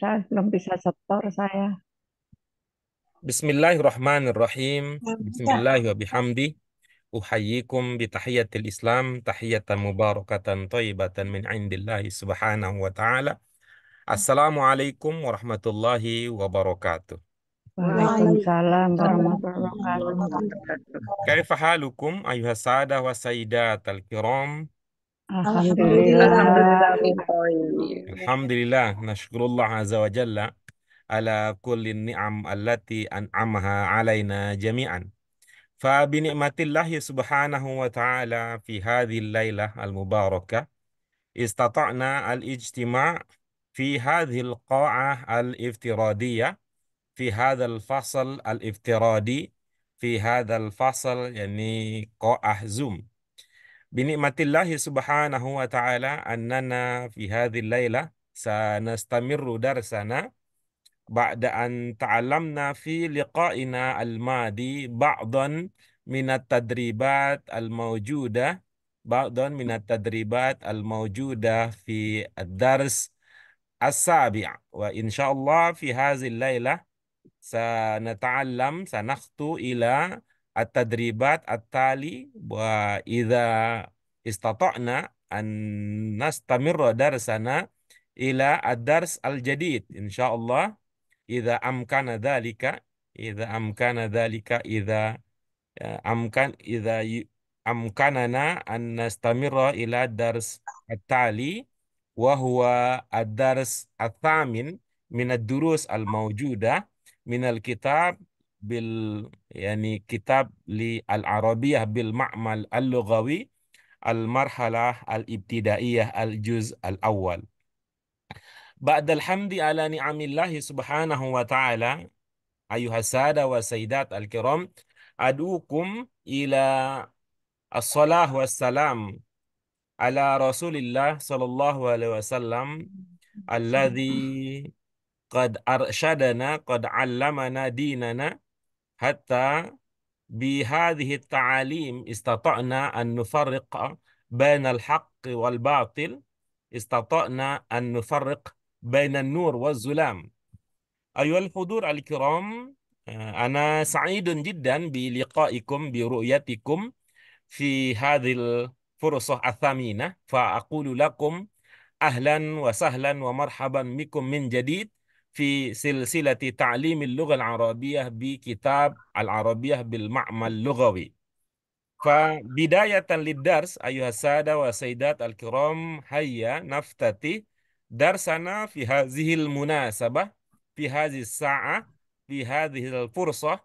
Saya belum bisa setor saya. Bismillahirrahmanirrahim. Bismillahi wa bihamdi. Uhayyikum bitahiyyatil Islam tahiyatan mubarakatan thayyibatan min indillahi subhanahu wa ta'ala. Assalamualaikum warahmatullahi wabarakatuh. Waalaikumsalam warahmatullahi wabarakatuh. Kaifa halukum ayuha sada wa sayyidatal kiram? الحمد الحمد لله الحمد لله نشكر الله عز وجل على كل النعم التي أنعمها علينا جميعا فبنعمة الله سبحانه وتعالى في هذه الليلة المباركة استطعنا الاجتماع في هذه القاعة الافتراضية في هذا الفصل الافتراضي في هذا الفصل يعني قاعة زوم بنعمة الله سبحانه وتعالى أننا في هذه الليلة سنستمر درسنا بعد أن تعلمنا في لقائنا الماضي بعضا من التدريبات الموجودة بعضا من التدريبات الموجودة في الدرس السابع وإن شاء الله في هذه الليلة سنتعلم سنخطو إلى at-tadribat at-tali wa idza istata'na an nastamirra darsana ila ad-dars al-jadid insyaallah idza amkana dzalika idza amkana dzalika idza amkan idza amkanana an nastamirra ila dars at-tali wa huwa ad-dars ats-tsamin min ad-durus al-mawjuda min al-kitab بال يعني كتاب للعربية بالمعمل اللغوي المرحلة الابتدائية الجزء الأول بعد الحمد على نعم الله سبحانه وتعالى أيها السادة والسيدات الكرام أدعوكم إلى الصلاة والسلام على رسول الله صلى الله عليه وسلم الذي قد أرشدنا قد علمنا ديننا حتى بهذه التعاليم استطعنا أن نفرق بين الحق والباطل استطعنا أن نفرق بين النور والظلام أيها الحضور الكرام آه، أنا سعيد جدا بلقائكم برؤيتكم في هذه الفرصة الثمينة فأقول لكم أهلا وسهلا ومرحبا بكم من جديد في سلسلة تعليم اللغة العربية بكتاب العربية بالمعمل اللغوي فبداية للدرس أيها السادة والسيدات الكرام هيا نفتتح درسنا في هذه المناسبة في هذه الساعة في هذه الفرصة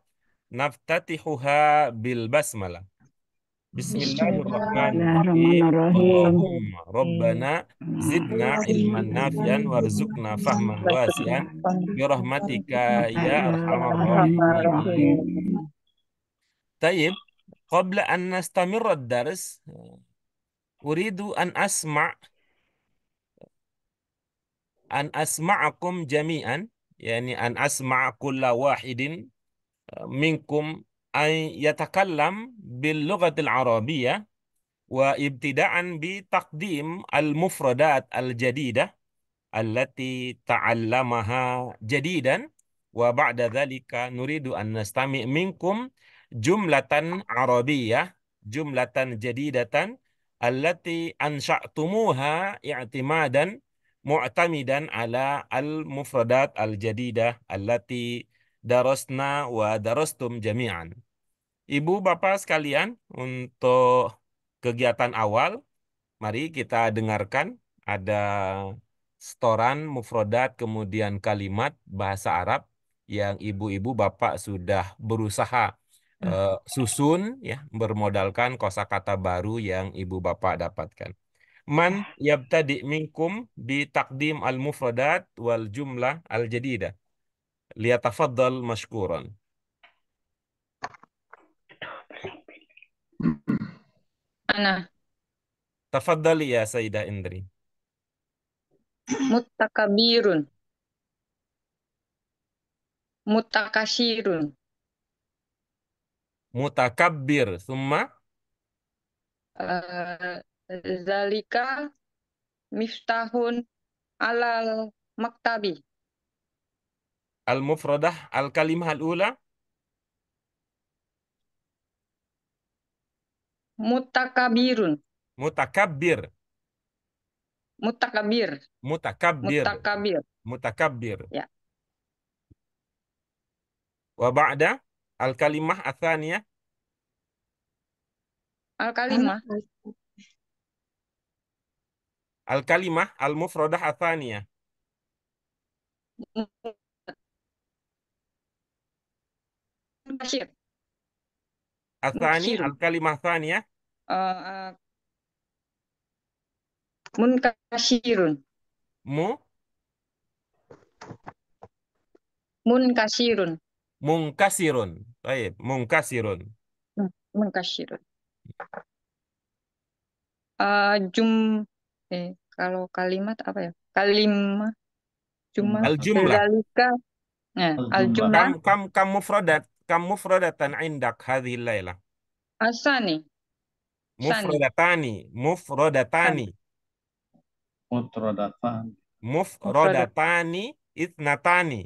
نفتتحها بالبسملة Bismillahirrahmanirrahim. Rabbana zidna ilman nafian warzuqna fahman wasian bi rahmatika ya arhamar rahimin. Tayyib, qabla an nastamirra ad-dars uridu an asma' an asma'akum jami'an yani an asma' kulla wahidin eh, minkum ay yatakallam bil lughatil arabiyyah wa ibtida'an bi taqdim al mufradat al jadidah allati ta'allamaha jadidan wa ba'da dzalika nuridu an minkum jumlatan arabiyyah jumlatan jadidatan allati ansha'tumuha i'timadan mu'tamidan ala al al wa jami'an Ibu Bapak sekalian, untuk kegiatan awal, mari kita dengarkan ada storan, mufrodat, kemudian kalimat bahasa Arab yang ibu-ibu Bapak sudah berusaha uh, susun ya bermodalkan kosakata baru yang ibu bapak dapatkan. Man ah. yabtadi minkum bi takdim al mufradat wal jumlah al jadida. Liyatafaddal mashkuran. أنا تفضلي يا سيدة إندري متكبير متكشير متكبر ثم ذلك مفتاح على مكتبي المفردة الكلمة الأولى Mutakabirun. Mutakabir. Mutakabir. Mutakabir. Mutakabir. Mutakabir. Ya. Wa ba'da al-kalimah athaniyah. Al-kalimah. Al-kalimah al-mufradah athaniyah. Mutasyir. Asani, al-kalimah ya? Uh, uh, kasirun mu munkasirun. Mu? Munkasirun. Munkasirun. Baik, munkasirun. Hmm, munkasirun. Uh, jum eh kalau kalimat apa ya? Kalimat cuma al-jumlah. Nah, al-jumlah. Kam kam kam mufradat kam mufradatan indak hadhihi laila asani mufradatani mufradatani mufradatani mufradatani itsnatani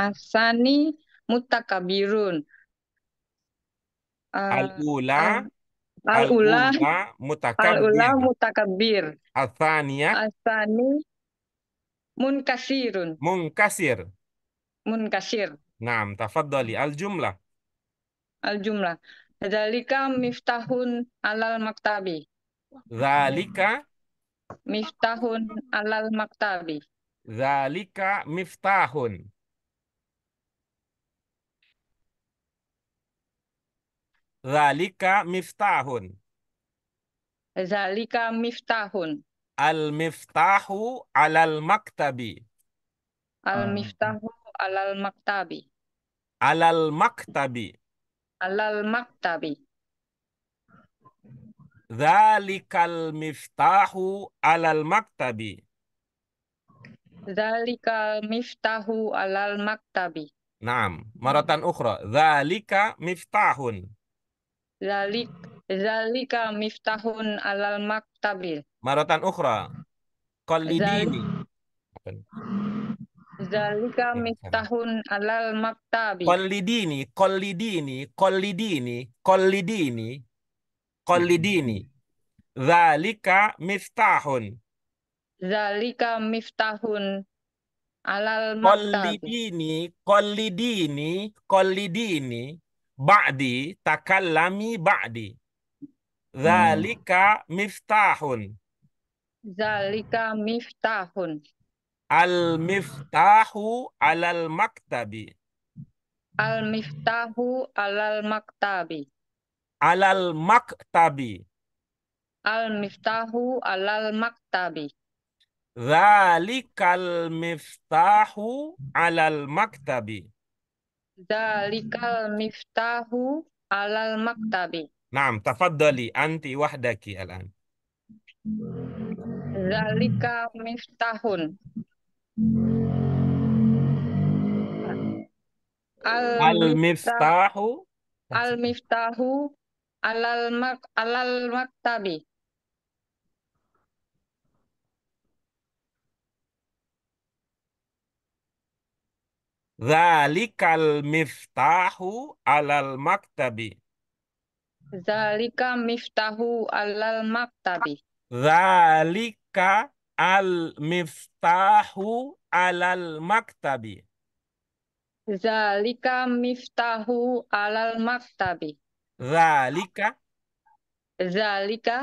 asani mutakabirun al-ula al-ula mutakabir al-ula mutakabir athaniya asani, munkasirun munkasir munkasir Naam, tafaddali al-jumlah. Al-jumlah. Zalika miftahun alal maktabi. Zalika. miftahun alal maktabi. Zalika miftahun. Zalika miftahun. Zalika miftahun. Al miftahu alal maktabi. Al miftahu alal maktabi. Alal maktabi. Alal maktabi. Dhalikal miftahu alal maktabi. Dhalikal miftahu alal maktabi. Naam. Maratan ukhra. Zalika miftahun. Dhalik, dhalika miftahun alal maktabi. Maratan ukhra. Qalidini. Dhal... Zalika iya, miftahun iya. alal maktabi. Kolidini, kolidini, kolidini, kolidini, kolidini. Zalika miftahun. Zalika miftahun alal maktabi. Kolidini, kolidini, kolidini. Ba'di, takallami ba'di. Zalika miftahun. Zalika miftahun. Al miftahu alal maktabi. Al miftahu alal maktabi. Alal maktabi. Al miftahu alal maktabi. Zalikal miftahu alal maktabi. Zalikal miftahu alal maktabi. Naam, tafaddali anti wahdaki al'an. Zalika miftahun. المفتاح المفتاح على المكتب ذلك المفتاح على المكتب ذلك مفتاح على المكتب ذلك المفتاح على المكتب Zalika miftahu alal maktabi. Zalika. Zalika.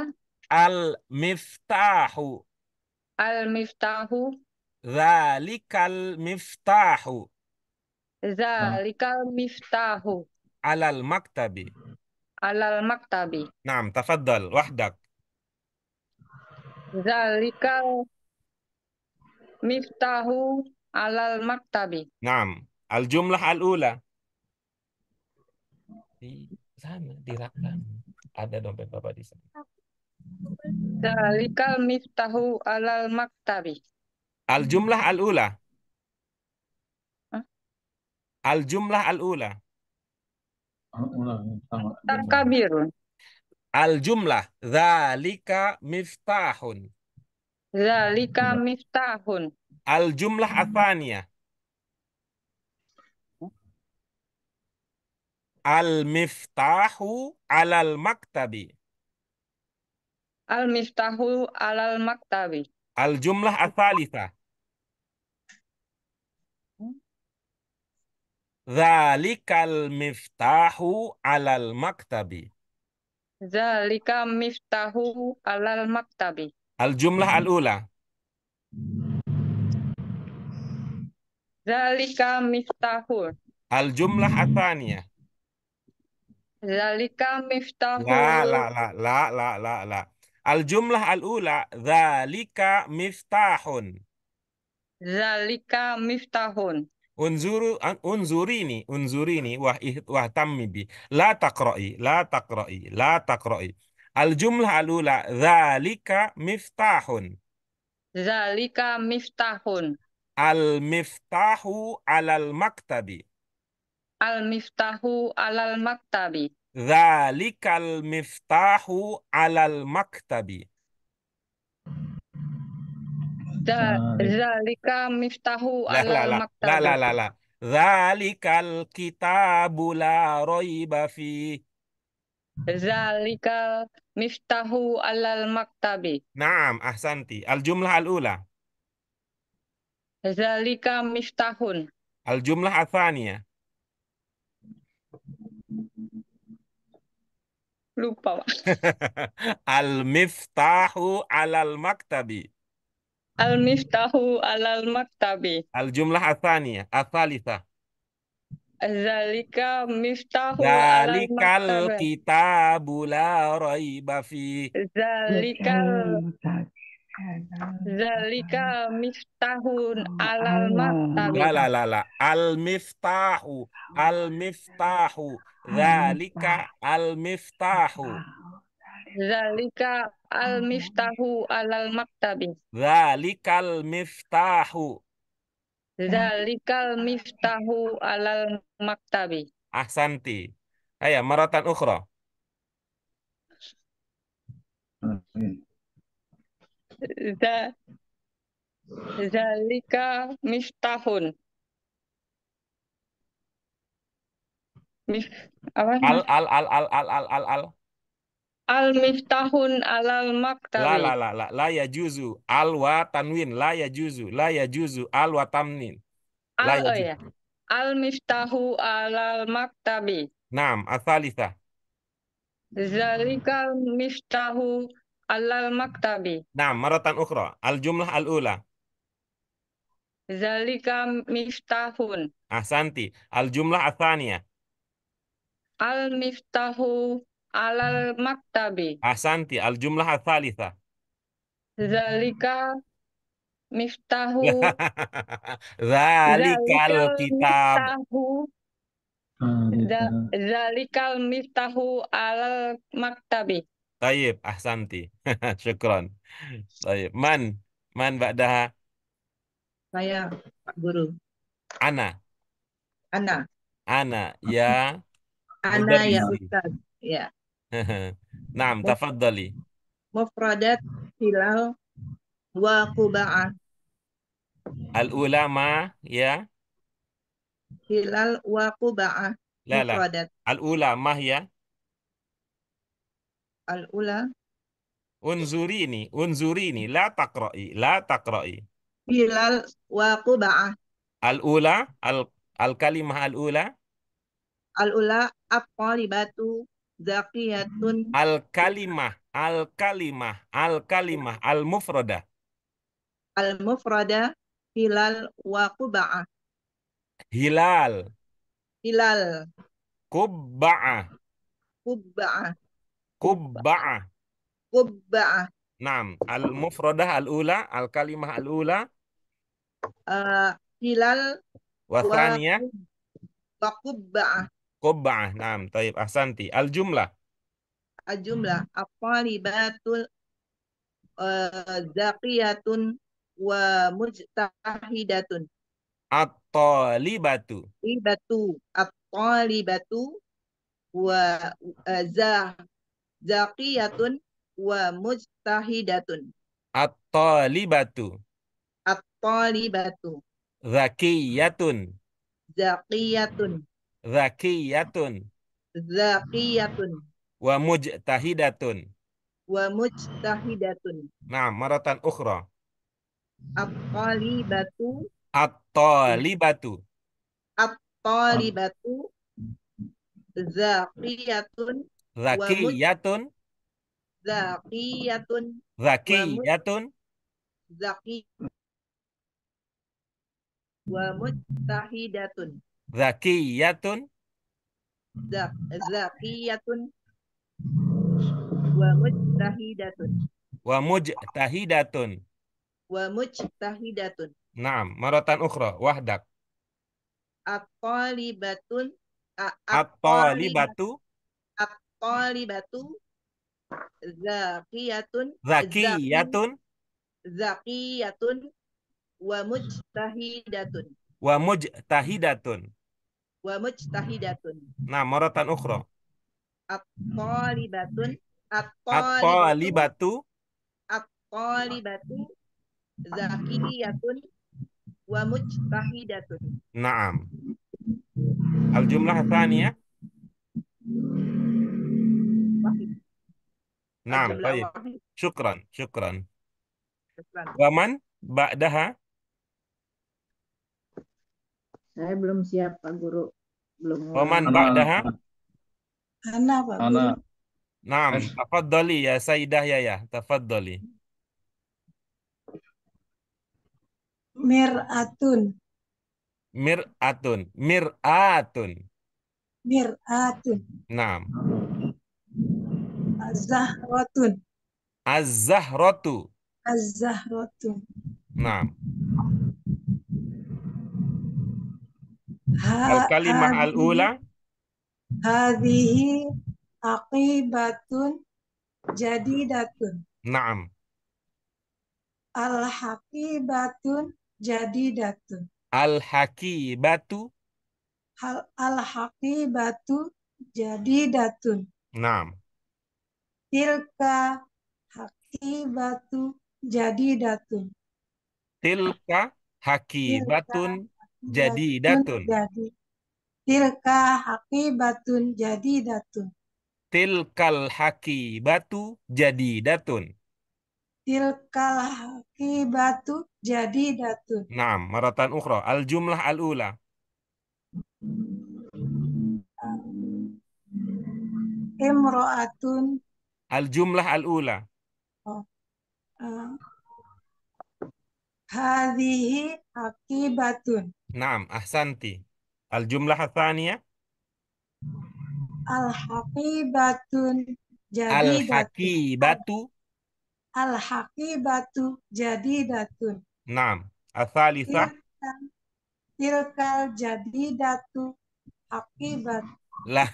Al miftahu. Al miftahu. Zalikal miftahu. Zalikal miftahu. على المكتب. على المكتب. نعم تفضل وحدك. Zalikal miftahu alal maktabi. Naam. Al jumlah al ula. Di sana di rak ada dompet Bapak di sana. Zalikal miftahu alal maktabi. Al jumlah al ula. Al jumlah al ula. Al ula. الجملة ذلك مفتاح ذلك مفتاح الجملة الثانية المفتاح على المكتب المفتاح على المكتب الجملة الثالثة ذلك المفتاح على المكتب Zalika miftahu alal maktabi. Al jumlah mhm. al ula. Zalika miftahu. Al jumlah atania. Zalika miftahu. La la la la la la la. Al jumlah al ula. Zalika miftahun. Zalika miftahun unzuru unzuri ini unzuri ini wah wah tamibi la takroi la takroi la takroi al jumlah alula zalika miftahun zalika miftahun al miftahu alal maktabi al miftahu alal maktabi zalikal miftahu alal maktabi Nah, iya. Zalika miftahu alal Zalikal kitabu la roiba fi. Zalikal miftahu alal maktabi. Naam, ahsanti. Al al ula. Zalika miftahun. Al jumlah Lupa. al miftahu alal maktabi. Al-miftahu al maktabi. Al-jumlah athaniyah, athalitha. Zalika miftahu Zalika al maktabi. kitabu la raiba fi. Zalikal Zalika miftahun alal maktabi. La la la la. Al miftahu, al miftahu. Zalika al miftahu. Zalika al-miftahu alal maktabi. al miftahu. al miftahu alal maktabi. Ahsanti. Ayah, maratan ukhra. Zalika miftahun. Mif, apa? Al, al, al, al, al, al, al, al. Al miftahun alal maktabi. La la la la la ya juzu al wa tanwin la ya juzu la ya juzu al wa tamnin. La al, ya oh ya. Al miftahu alal maktabi. Naam, asalisa. Zalikal miftahu alal maktabi. Naam, maratan ukhra. Al jumlah al ula. Zalika miftahun. Ahsanti. Al jumlah asaniyah. Al miftahu alal maktabi. Ahsanti, al jumlah athalitha. Zalika miftahu. Zalikal kitab. Zalikal miftahu alal maktabi. Tayyib, ahsanti. Syukron. Tayyib. Man, man ba'daha. Saya, Pak Guru. Ana. Ana. Ana, ya. Ana, ya Ustaz. Ya. nam, tafaddali. Mufradat hilal wa quba'ah. Al-ula ya? Hilal wa quba'ah. La Al-ula ya? Al-ula. Unzurini, unzurini, la taqra'i, la taqra'i. Hilal wa quba'ah. al al-kalimah al al Al kalimah, al kalimah, al kalimah, al mufrada. Al mufrada hilal wa kubah. Hilal. Hilal. Kubah. Kubah. Kubah. Kubah. Nam, al mufroda al-ula. Al-kalimah al-ula. Uh, hilal. Wathaniyah. Wa kubah. Kobah, Naam, taib ahsanti. Al-jumlah. Al-jumlah. apa libatul eh, zaqiyatun wa mujtahidatun. At-talibatu. Libatu At-talibatu wa eh, zah, zaqiyatun wa mujtahidatun. At-talibatu. At-talibatu. Zakiyatun. Zakiyatun. Zakiyatun. Zakiyatun. Wa mujtahidatun. Wa mujtahidatun. Nah, maratan ukhra. At-talibatu. At-talibatu. At-talibatu. Zakiyatun. Zakiyatun. Zakiyatun. Zakiyatun. Zakiyatun. Wa mujtahidatun. Zakiyatun. Zakiyatun. Wamuj Tahidatun, Wamuj Tahidatun, Wamuj Tahidatun. Naam. Maratan ukhra. Wahdak. At-talibatun. At-talibatu. At-talibatu. Zakiyatun. Zakiyatun. Zakiyatun. Wamuj Tahidatun, Wamuj Tahidatun wa mujtahidatun. Nah, maratan ukhra. At-talibatun at-talibatu at-talibatu zakiyatun wa mujtahidatun. Naam. Al-jumlah ya. Naam, baik. Syukran, syukran. Waman ba'daha saya belum siap Pak Guru. Belum. Waman ba'daha? Ana Pak Ana. Guru. Naam, eh. tafaddali ya Sayyidah Yaya, tafaddali. Mir'atun. Mir'atun, mir'atun. Mir'atun. Naam. az zahratun az zahratu az zahratu Naam. Al-kalimah al-ula. Hadihi aqibatun jadidatun. Naam. Al-haqibatun jadidatun. Al-haqibatu. Al-haqibatu jadidatun. Naam. Tilka jadi jadidatun. Tilka haqibatun jadi datun. Jadi. Tilka haki batun jadi datun. Tilkal haki batu jadi datun. Tilkal haki batu jadi datun. Nam maratan ukro. Al jumlah al ula. Imro'atun. Al jumlah al ula. Oh. Uh. Hadihi hakibatun. Naam, ahsanti. Al-jumlah athaniyah? Al-haqibatun jadi Al-haqibatu. Al-haqibatu jadi datun. Naam. Athalitha. Tilkal jadi datu hakibat. Lah.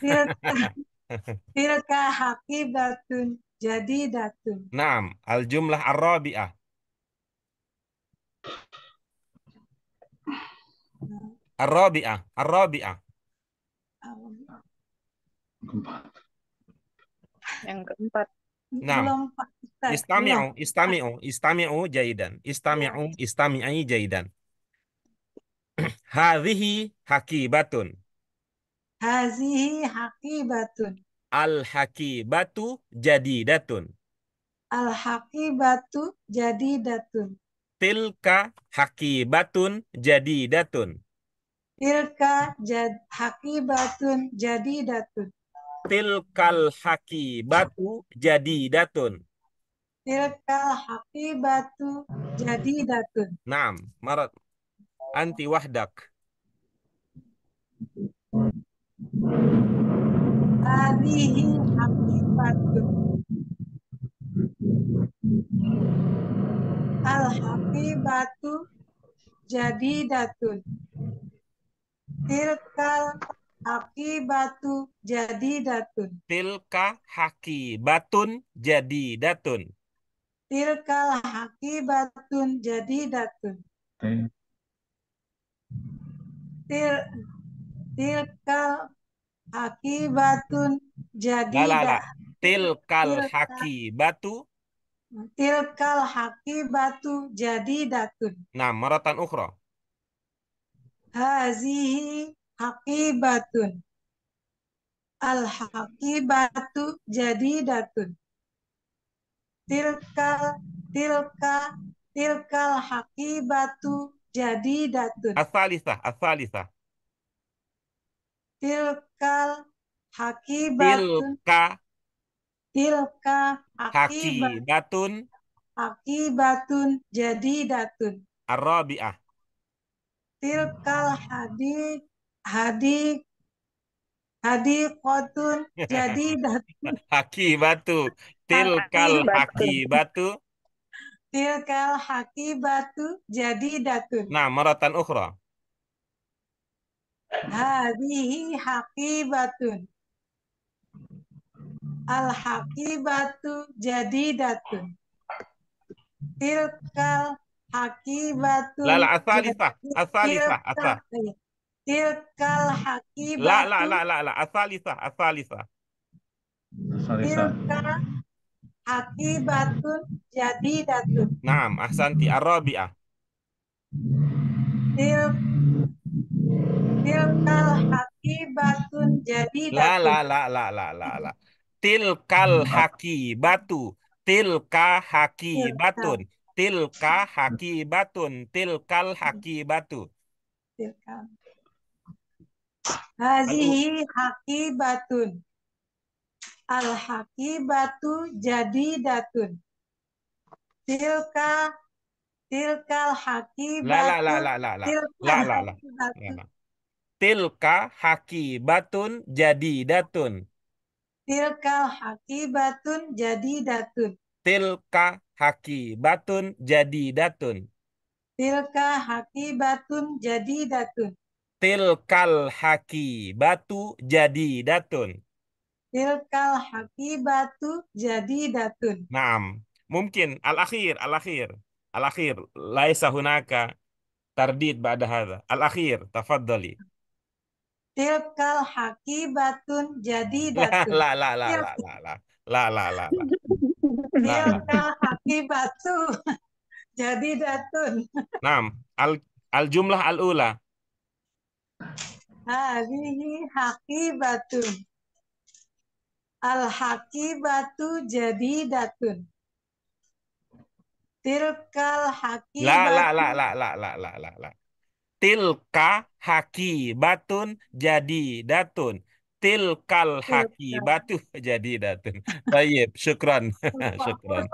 Tilka hakibatun jadi datun. Naam. Al-jumlah ar Ar-rabi'ah, Yang keempat. Nah, istami'u, istami'u, istami'u jaidan. Istami'u, iya. istami'i jaidan. batun hakibatun. haki batun al haki batu jadi datun al haki batu jadi datun tilka hakibatun datun. Tilka jad, hakibatun datun Tilkal hakibatu datun Tilkal hakibatu datun Naam, marat. Anti wahdak. Hadihi hakibatun. dari batu jadi datun. Tilkal haki batu jadi datun. Tilka haki batun jadi datun. Tilkal haki batun jadi datun. Til tilkal haki batun jadi Lala, Tilkal haki batu Tilkal haki batu jadi datun. Nah, maratan ukhra. Hazihi batun Al batu jadi datun. Tilkal tilka tilkal batu jadi datun. Asalisah, asalisah. Tilkal haqibatun. Tilka. Tilka Haki batun, haki batun jadi datun. Arabiah. Tilkal hadi hadi hadi kotun jadi datun. Haki batu, Tilkal haki batu, Tilkal haki batu jadi datun. Nah, maratan ukhra. Hadihi batun al hakibatu jadi datun tilkal hakibatu la la asalisa asalisa asa tilkal hakibatu la la la la la asalisa asalisa tilkal hakibatun jadi datun naam ahsanti arabiah til tilkal hakibatun jadi datun la la la la la la Hmm, tilkal haki batu tilka haki batun tilka haki batun tilkal haki batu tilkal hazihi haki batun al haki batu jadi datun tilka tilkal haki batun la la la la la la la ya, la la tilka haki batun jadi datun Tilkal hakibatun jadi datun. Tilka hakibatun jadi datun. Tilka hakibatun jadi datun. Tilkal haki batu jadi datun. Tilkal haki batu jadi datun. Naam. Mungkin al-akhir, al-akhir. Al-akhir. Laisa hunaka tardid ba'da hadha. Al-akhir, tafaddali tilkal hakibatun jadi datun. La la la la la la la la Tilkal hakibatu jadi datun. enam al al jumlah al ula. Hadihi hakibatu. Al hakibatu jadi datun. Tilkal hakibatu. La la la la la la la la la tilka haki batun jadi datun tilkal haki batu jadi datun tayyib syukran syukran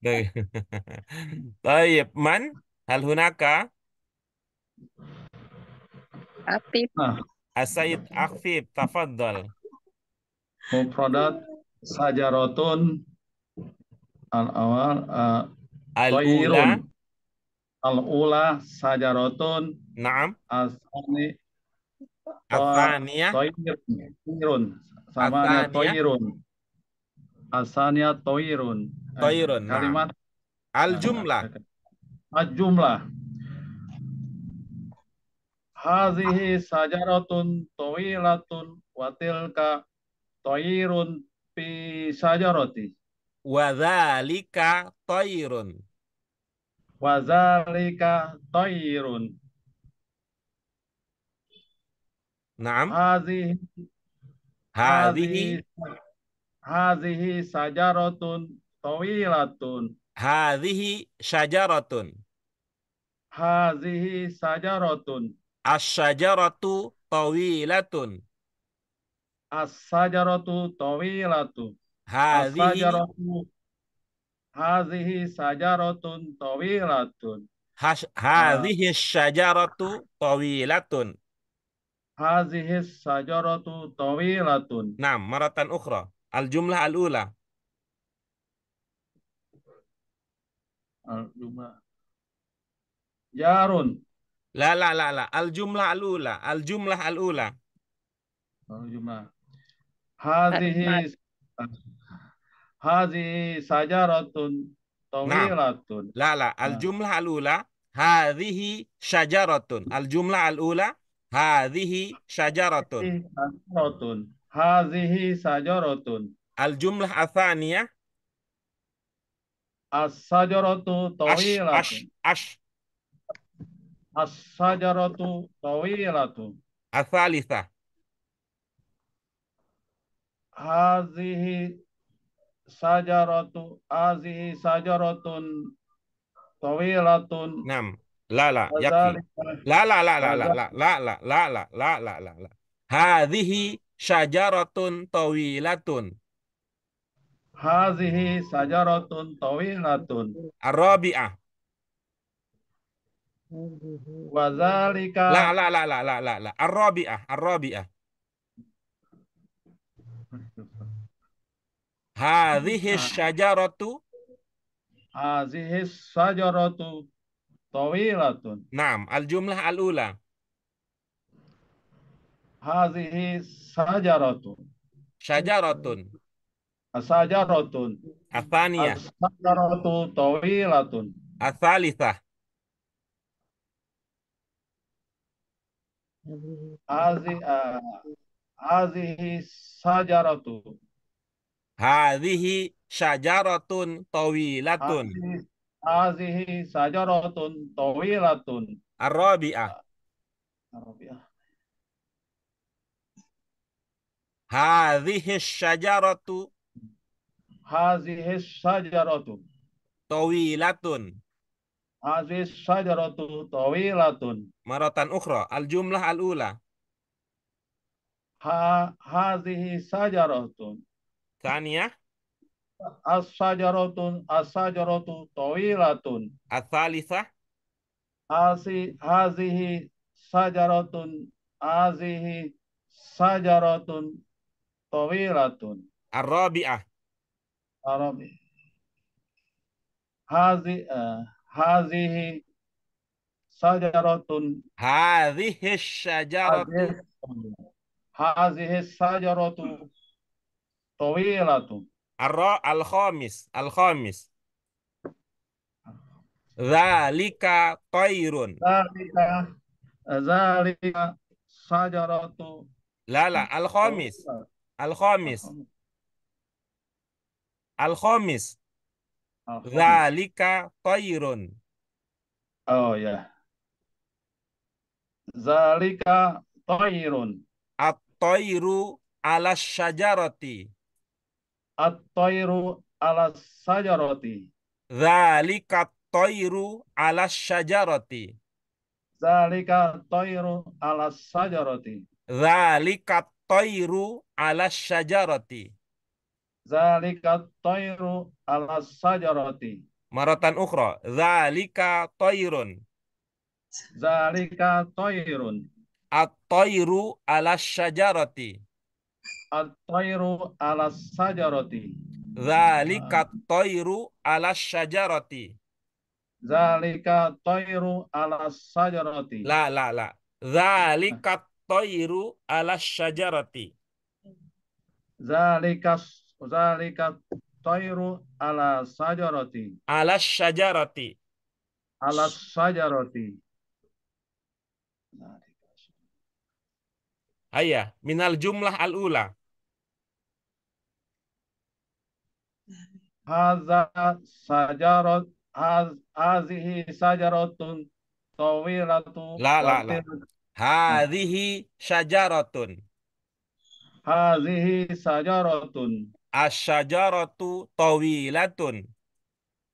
tayyib man hal hunaka Afif nah. Asaid Afif tafadhal mufradat sajaratun al awal uh, al ula al ula sajaratun Naam. Asani. Asania. Ya. Toirun. Sama ya. toirun. Asania toirun. Toirun. Eh, kalimat. Al jumlah. Al jumlah. Hazihi sajaratun toilatun watilka toirun pi sajaroti, Wadhalika toirun. Wazalika toirun. Naam. Hadhihi Hadhihi Hadhihi sajaratun tawilatun. Hadhihi sajaratun. Hadhihi sajaratun. sajaratu tawilatun. As-sajaratu tawilatun. Hadhihi Hadhihi sajaratun tawilatun. Hadhihi sajaratu tawilatun. هذه الشجرة طويلة نعم مرة أخرى الجملة الأولى الجملة جار لا لا لا لا الجملة الأولى الجملة الأولى هذه نعم. هذه شجرة نعم. طويلة نعم. لا لا الجملة الأولى هذه شجرة الجملة الأولى Hadhihi syajaratun. Syajaratun. Hadhihi syajaratun. Al jumlah athaniyah. As-sajaratu tawilatu. Ash, ash, ash. As-sajaratu tawilatu. Athalitha. Hadhihi sajaratu. Hadhihi sajaratun tawilatun. Naam. La la yakin. La la la la la la la la la la la la la la. Hadhihi syajaratun tawilatun. Hadhihi syajaratun tawilatun. Arabiah. Wa dzalika. La la la la la la la. Arabiah, Arabiah. Hadhihi syajaratu Hadhihi syajaratu Tawilatun. Naam, al-jumlah al-ula. Hazihi sajaratun. Syajaratun. Asajaratun. Athaniyah. Asajaratu tawilatun. Athalithah. Hazihi sajaratun. Hazihi sajaratun tawilatun. Hazihi Hazihi sajaratun tawilatun. Arabi'ah. Arabi'ah. Hazihi sajaratu. Hazihi sajaratu. Tawilatun. Hazihi sajaratu tawilatun. Maratan ukhra. Al-jumlah al-ula. Ha, hazihi syajaratun. Taniyah as-sajaratun as-sajaratu tawilatun. As-salisah. Asi hazihi Sajarotun azihi sajaratun tawilatun. Ar-rabi'ah. Ar-rabi'ah. Hazi uh, hazihi sajaratun. Hazihi syajaratu. Hazihi sajarotun tawilatun. Arro al-khamis, al-khamis. Zalika toirun. Zalika zalika sajaratu. Lala Alhamis al-khamis. Al-khamis. Al-khamis. Zalika toirun. Oh ya. Zalika toirun. at toiru ala syajarati at-tayru ala syajarati. Zalika toiru ala syajarati. Zalika toiru ala syajarati. Zalika toiru ala syajarati. Zalika toiru ala syajarati. Maratan ukhra. Zalika toirun. Zalika toirun. At-toiru ala syajarati at-tayru ala sajarati. Zalika at-tayru ala sajarati. Zalika at-tayru ala sajarati. La la la. Zalika at-tayru ala sajarati. Zalika zalika at-tayru ala sajarati. Ala sajarati. Ala sajarati. Ayah, minal jumlah al-ula. Haza sajarot hazihi sajaratun tawilatu. La la la. Hazihi sajaratun. Hazihi sajaratun. Asyajaratu tawilatun.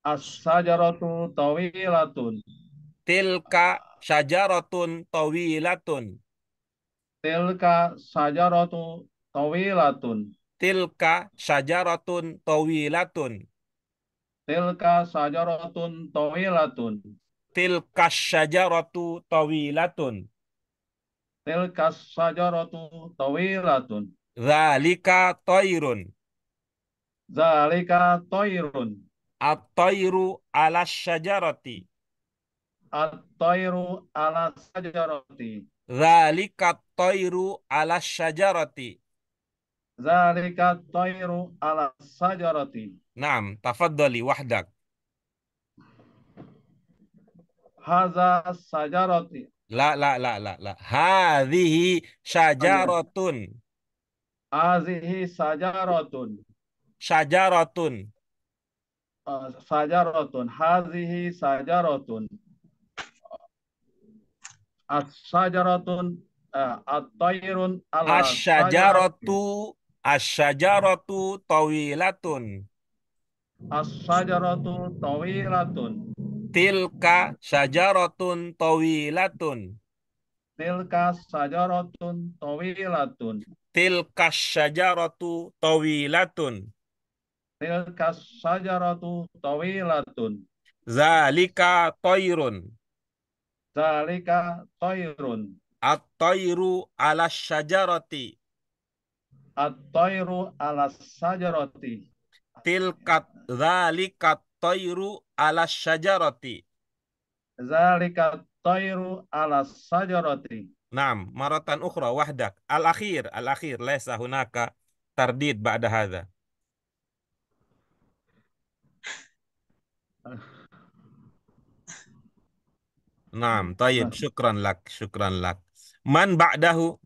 Asyajaratu tawilatun. Tilka syajaratun tawilatun. Tilka syajaratu tawilatun. Tilka syajaratun towilatun Tilka syajaratun towilatun Tilka syajaratu towilatun Tilka syajaratu towilatun Zalika toirun. Zalika toirun. At-toiru ala syajarati. At-toiru ala syajarati. Zalika toiru ala syajarati. Zalika tayru ala sajarati. Naam, tafaddali wahdak. Haza sajarati. La, la, la, la, la. Hadihi syajaratun. Hadihi syajaratun. Syajaratun. Uh, sajaratun. Hadihi sajaratun. As-sajaratun. Uh, At-tayrun. As-sajaratu. Asyajaratu tawilatun. Asyajaratu tawilatun. Tilka syajaratun tawilatun. Tilka syajaratun tawilatun. Tilka syajaratu tawilatun. Tilka syajaratu tawilatun. Zalika toirun. Zalika toirun. At-toiru ala syajarati at-tayru ala syajarati. Tilkat zalikat tayru ala syajarati. Zalikat tayru ala syajarati. Naam, maratan ukhra wahdak. Al-akhir, al-akhir laisa hunaka tardid ba'da hadha. Naam, tayyib, nah. syukran lak, syukran lak. Man ba'dahu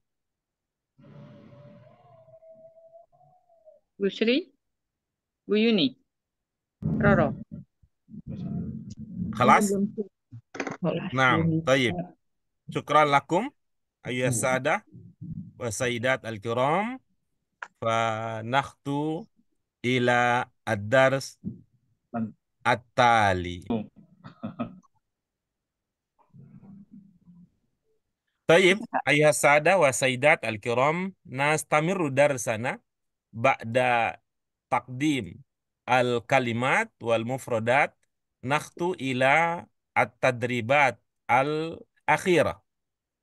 Bu Sri, Bu Yuni, Roro. Kelas. Nah, tayyib. Syukran lakum. Ayuh hmm. sada. Wa sayyidat al-kiram. Fa nakhtu ila ad-dars at-tali. طيب أيها al kiram, الكرام نستمر sana ba'da takdim al kalimat wal mufradat nakhtu ila at tadribat al akhirah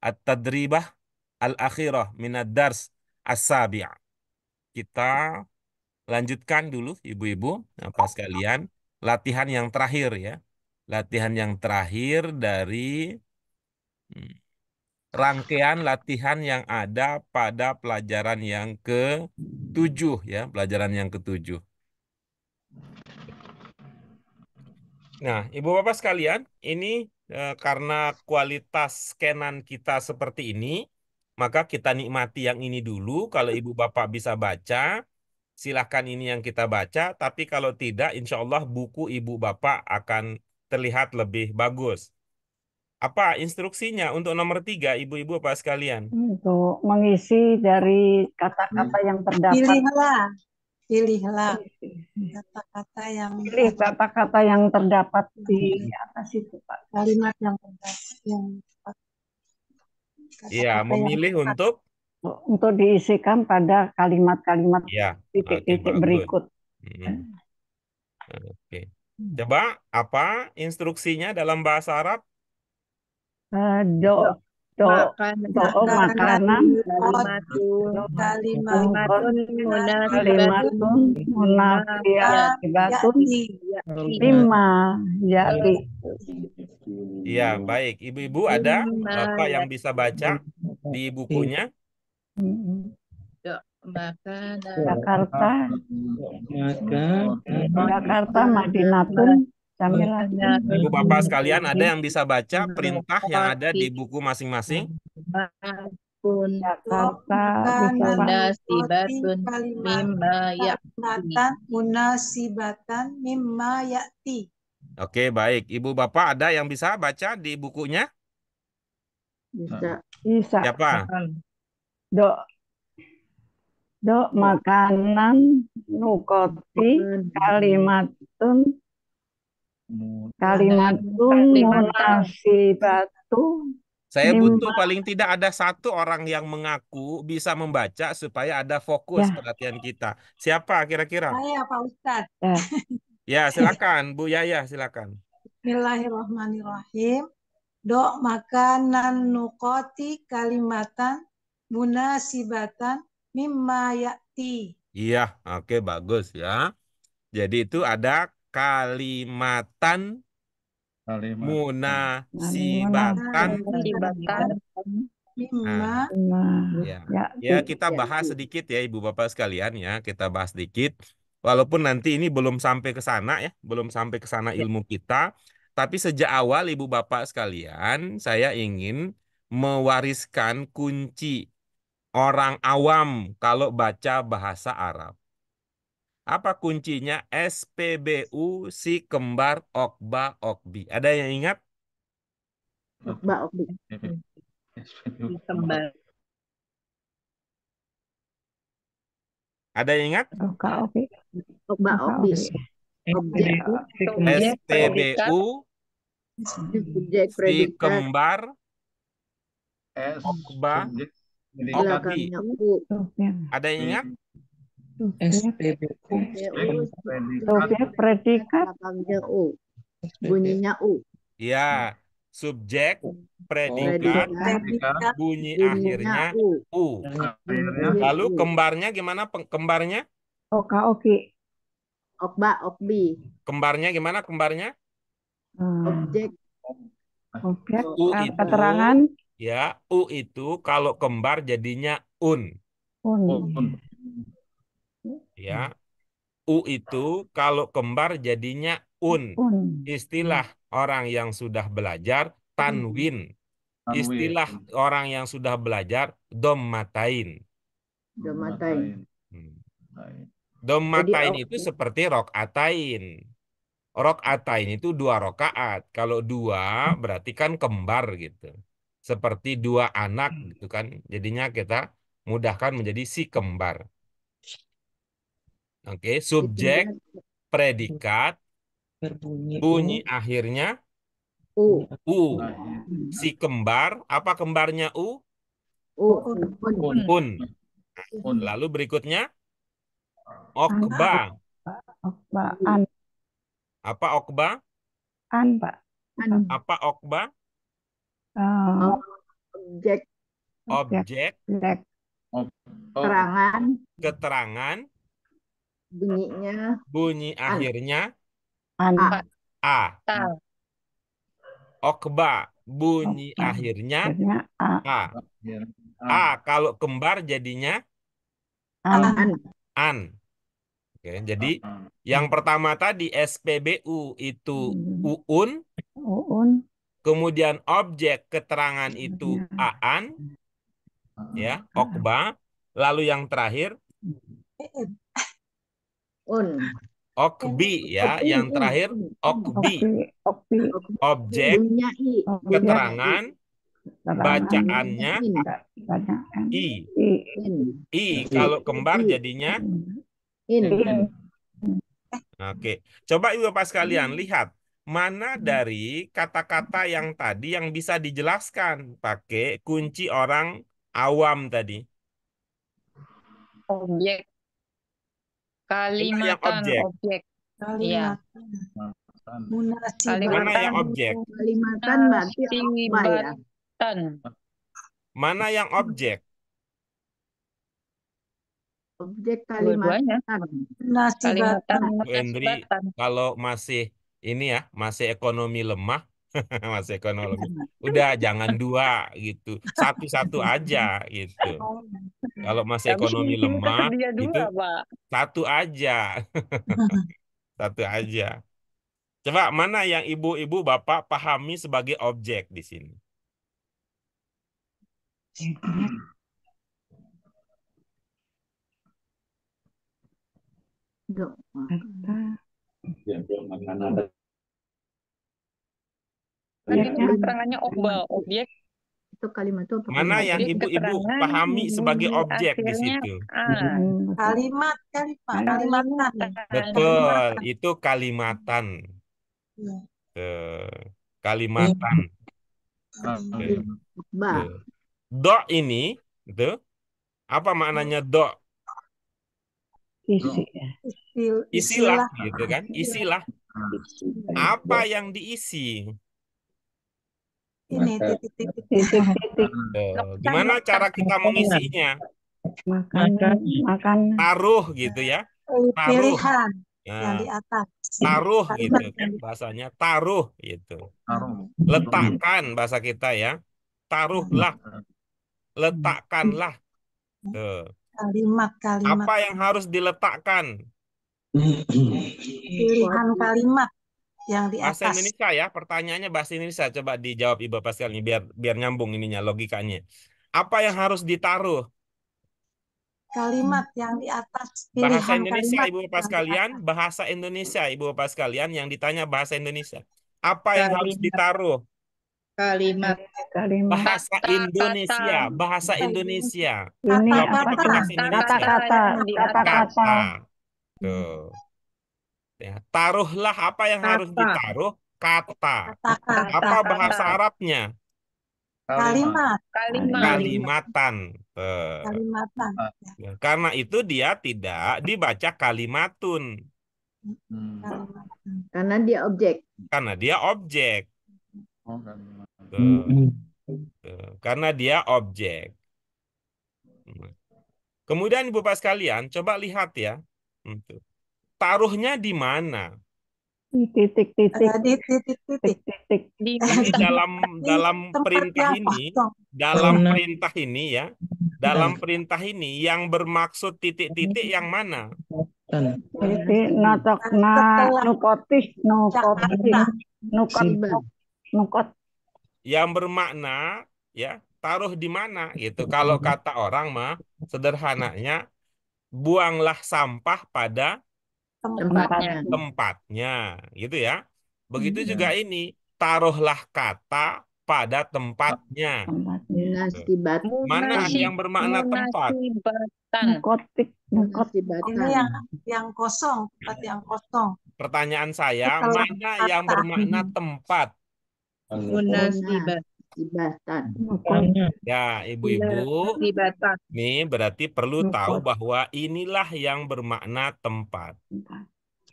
at tadribah al akhirah ad dars as-sabi' kita lanjutkan dulu ibu-ibu apa nah, sekalian latihan yang terakhir ya latihan yang terakhir dari hmm, rangkaian latihan yang ada pada pelajaran yang ke ketujuh ya, pelajaran yang ketujuh. Nah, Ibu Bapak sekalian, ini e, karena kualitas scanan kita seperti ini, maka kita nikmati yang ini dulu. Kalau Ibu Bapak bisa baca, silahkan ini yang kita baca. Tapi kalau tidak, insya Allah buku Ibu Bapak akan terlihat lebih bagus apa instruksinya untuk nomor tiga ibu-ibu apa sekalian untuk mengisi dari kata-kata hmm. yang terdapat pilihlah pilihlah kata-kata yang pilih kata-kata yang terdapat di hmm. atas itu pak kalimat yang terdapat yang ya memilih yang... untuk untuk diisikan pada kalimat-kalimat iya, titik-titik -kalimat ya, okay, berikut hmm. oke okay. coba apa instruksinya dalam bahasa Arab do do makanan, do makanan lima, lima, lima, lima, lima ya Iya, baik. Ibu-ibu ada Bapak yang bisa baca di bukunya? Makanan. Jakarta. Jakarta Madinatun Ibu Bapak hmm. sekalian ada yang bisa baca hmm. perintah yang ada di buku masing-masing? Oke, baik. Ibu Bapak ada yang bisa baca di bukunya? Bisa. Bisa. Siapa? Dok. Dok, makanan nukoti kalimatun Kalimat Kalimatun batu. Saya butuh paling tidak ada satu orang yang mengaku bisa membaca supaya ada fokus ya. perhatian kita. Siapa kira-kira? Saya Pak Ustadz. Ya. ya silakan Bu Yaya silakan. Bismillahirrahmanirrahim. Do makanan nukoti kalimatan munasibatan mimayati. Iya, oke okay, bagus ya. Jadi itu ada Kalimatan, Munasibatan. Munasibatan. Iya. ya, ya iya, kita iya, bahas sedikit ya Ibu Bapak sekalian ya, kita bahas sedikit. Walaupun nanti ini belum sampai ke sana ya, belum sampai ke sana ya. ilmu kita, tapi sejak awal Ibu Bapak sekalian, saya ingin mewariskan kunci orang awam kalau baca bahasa Arab. Apa kuncinya? SPBU si kembar Okba Okbi. Ada yang ingat? Okba Okbi. kembar. Ada yang ingat? Okba Okbi. Okba Okbi. SPBU si kembar Okba Okbi. Ada yang ingat? SPBU subjek predikat U bunyinya U ya subjek predikat, bunyi, akhirnya U, U. lalu kembarnya gimana kembarnya Oka Oki Okba Okbi kembarnya gimana kembarnya hmm. objek objek U eh, keterangan ya U itu kalau kembar jadinya un, un ya hmm. u itu kalau kembar jadinya un istilah orang yang sudah belajar hmm. tanwin istilah orang yang sudah belajar dommatain dommatain hmm. dommatain oh, itu seperti rokatain. Rokatain itu dua rokaat kalau dua berarti kan kembar gitu seperti dua anak gitu kan jadinya kita mudahkan menjadi si kembar Oke, okay, subjek, predikat, berbunyi bunyi U. akhirnya U. U. Si kembar, apa kembarnya U? U. Un. Un. Un. Un. Nah, Lalu berikutnya okba. Okba an. Apa okba? An, Pak. An. Apa okba? objek. Objek. Objek. Keterangan. Keterangan. Bunyinya bunyi akhirnya an. A. A. Okba bunyi Okba. akhirnya A. A. A kalau kembar jadinya an. An. Oke, jadi yang pertama tadi SPBU itu hmm. uun, uun. Kemudian objek keterangan itu aan, ya, okba. Lalu yang terakhir un. Okbi ya, okbi. yang terakhir okbi. Okbi. Objek keterangan bacaannya i. I kalau kembar jadinya in. Oke, coba Ibu Bapak sekalian lihat mana dari kata-kata yang tadi yang bisa dijelaskan pakai kunci orang awam tadi. Objek Kalimatan objek. objek. Kalimatan. Iya. Ya. Munasibatan. Kalimatan. Mana yang Kalimatan ya? Mana yang objek? Objek Kalimantan. Kalimantan. Kalimantan. Endri, kalau masih ini ya, masih ekonomi lemah, Mas ekonomi. Iya, Udah jangan dua gitu. Satu-satu aja gitu. Oh, iya. Kalau Mas ekonomi lemah gitu, satu aja. satu aja. Coba mana yang ibu-ibu Bapak pahami sebagai objek di sini? Ya, Makanan Iya kan keterangannya iya. obal, objek. Itu kalimat itu apa? Mana yang ibu-ibu pahami sebagai objek di situ? Mm-hmm. Kalimat, kalimat, kalimatan. Betul, itu kalimatan. Ya. Kalimatan. Ya. Do ini, itu apa maknanya do? Isi. Ya. Isilah, isilah gitu kan? Isilah. Apa yang diisi? ini titik-titik. Eh, gimana cara kita mengisinya? Makan, makan. Taruh gitu ya. Taruh. Pilihan nah, yang di atas. Taruh gitu kan bahasanya. Taruh gitu. Taruh. Letakkan bahasa kita ya. Taruhlah. Letakkanlah. Kalimat, kalimat. Apa yang harus diletakkan? Pilihan kalimat yang di atas. Bahasa Indonesia ya, pertanyaannya bahasa Indonesia. Coba dijawab Ibu Pascal ini biar biar nyambung ininya logikanya. Apa yang harus ditaruh? Kalimat yang di atas. bahasa Indonesia Ibu Bapak sekalian, bahasa Indonesia Ibu Bapak sekalian yang ditanya bahasa Indonesia. Apa kalimat. yang harus ditaruh? Kalimat. kalimat. Bahasa Indonesia, bahasa Indonesia. Kata-kata. Kata-kata. Tuh. Ya, taruhlah apa yang kata. harus ditaruh, kata. kata Apa kata. bahasa Arabnya? Kalimat. Kalimat. Kalimatan. Kalimatan. Eh, ya, karena itu dia tidak dibaca kalimatun. Hmm. Karena dia objek. Karena dia objek. Oh, Karena dia objek. Hmm. Kemudian Ibu Bapak sekalian, coba lihat ya. Untuk. Hmm, taruhnya di mana? Di titik-titik. Di titik-titik. Di dalam dalam perintah ini, dalam perintah ini ya, dalam perintah ini yang bermaksud titik-titik yang mana? Titik natak na nukotih nukotih nukot nukot. Yang bermakna ya taruh di mana gitu. Kalau kata orang mah sederhananya buanglah sampah pada tempatnya. Tempatnya, gitu ya. Begitu hmm. juga ini, taruhlah kata pada tempatnya. Tempatnya. Mana Mana yang bermakna tempat? Kotik, Ini yang yang kosong, tempat yang kosong. Pertanyaan saya, Setelah mana kata. yang bermakna tempat? Munasibatan ibatan. Ya, ibu-ibu. Ibatan. Ini berarti perlu tahu bahwa inilah yang bermakna tempat.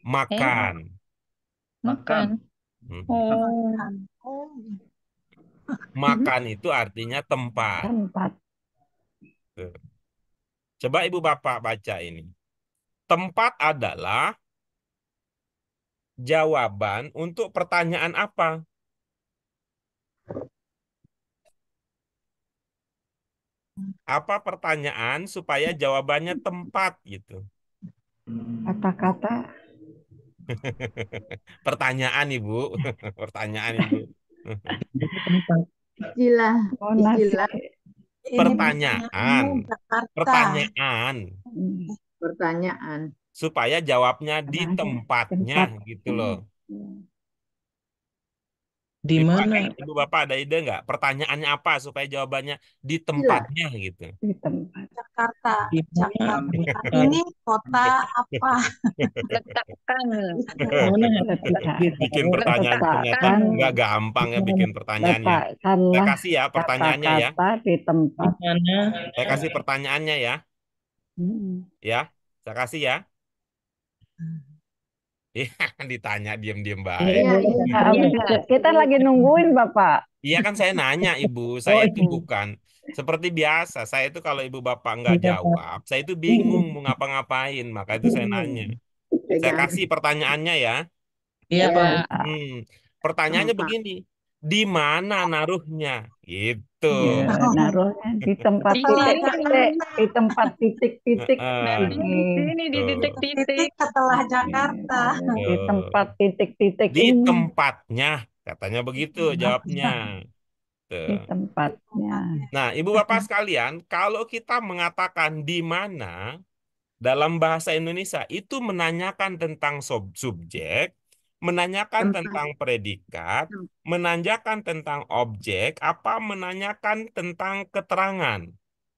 Makan. Eh, makan. Hmm. Oh. Makan itu artinya tempat. Tempat. Coba ibu bapak baca ini. Tempat adalah jawaban untuk pertanyaan apa? apa pertanyaan supaya jawabannya tempat gitu. Kata-kata. pertanyaan Ibu, pertanyaan Ibu. Istilah, istilah. Pertanyaan. Pertanyaan. Pertanyaan. Supaya jawabnya di tempatnya gitu loh. Iya. Di mana? Ibu Bapak ada ide nggak? Pertanyaannya apa supaya jawabannya di iya. tempatnya Gila. gitu? Di tempat. Jakarta. Di Jakarta. Ini kota apa? Letakkan. bikin pertanyaan ternyata nggak gampang ya bikin pertanyaannya. Saya kasih ya pertanyaannya ya. Di tempat. Saya kasih pertanyaannya ya. Ya, saya kasih ya. Hmm. Iya, ditanya diam-diam baik. Iya, iya, iya, iya. Kita lagi nungguin Bapak. Iya kan saya nanya Ibu, saya oh, itu iya. bukan seperti biasa. Saya itu kalau Ibu Bapak nggak jawab, saya itu bingung mau ngapa-ngapain, maka itu saya hmm. nanya. Saya kasih pertanyaannya ya. Iya Pak. Hmm, pertanyaannya begini, di mana naruhnya gitu ya, naruhnya iya. di tempat titik-titik nah, di tempat gitu. titik-titik ini di titik-titik setelah Jakarta nah, di tempat titik-titik di tempatnya katanya begitu jawabnya di tempatnya nah ibu bapak sekalian kalau kita mengatakan di mana dalam bahasa Indonesia itu menanyakan tentang sub subjek menanyakan tentang predikat, hmm. menanyakan tentang objek, apa menanyakan tentang keterangan.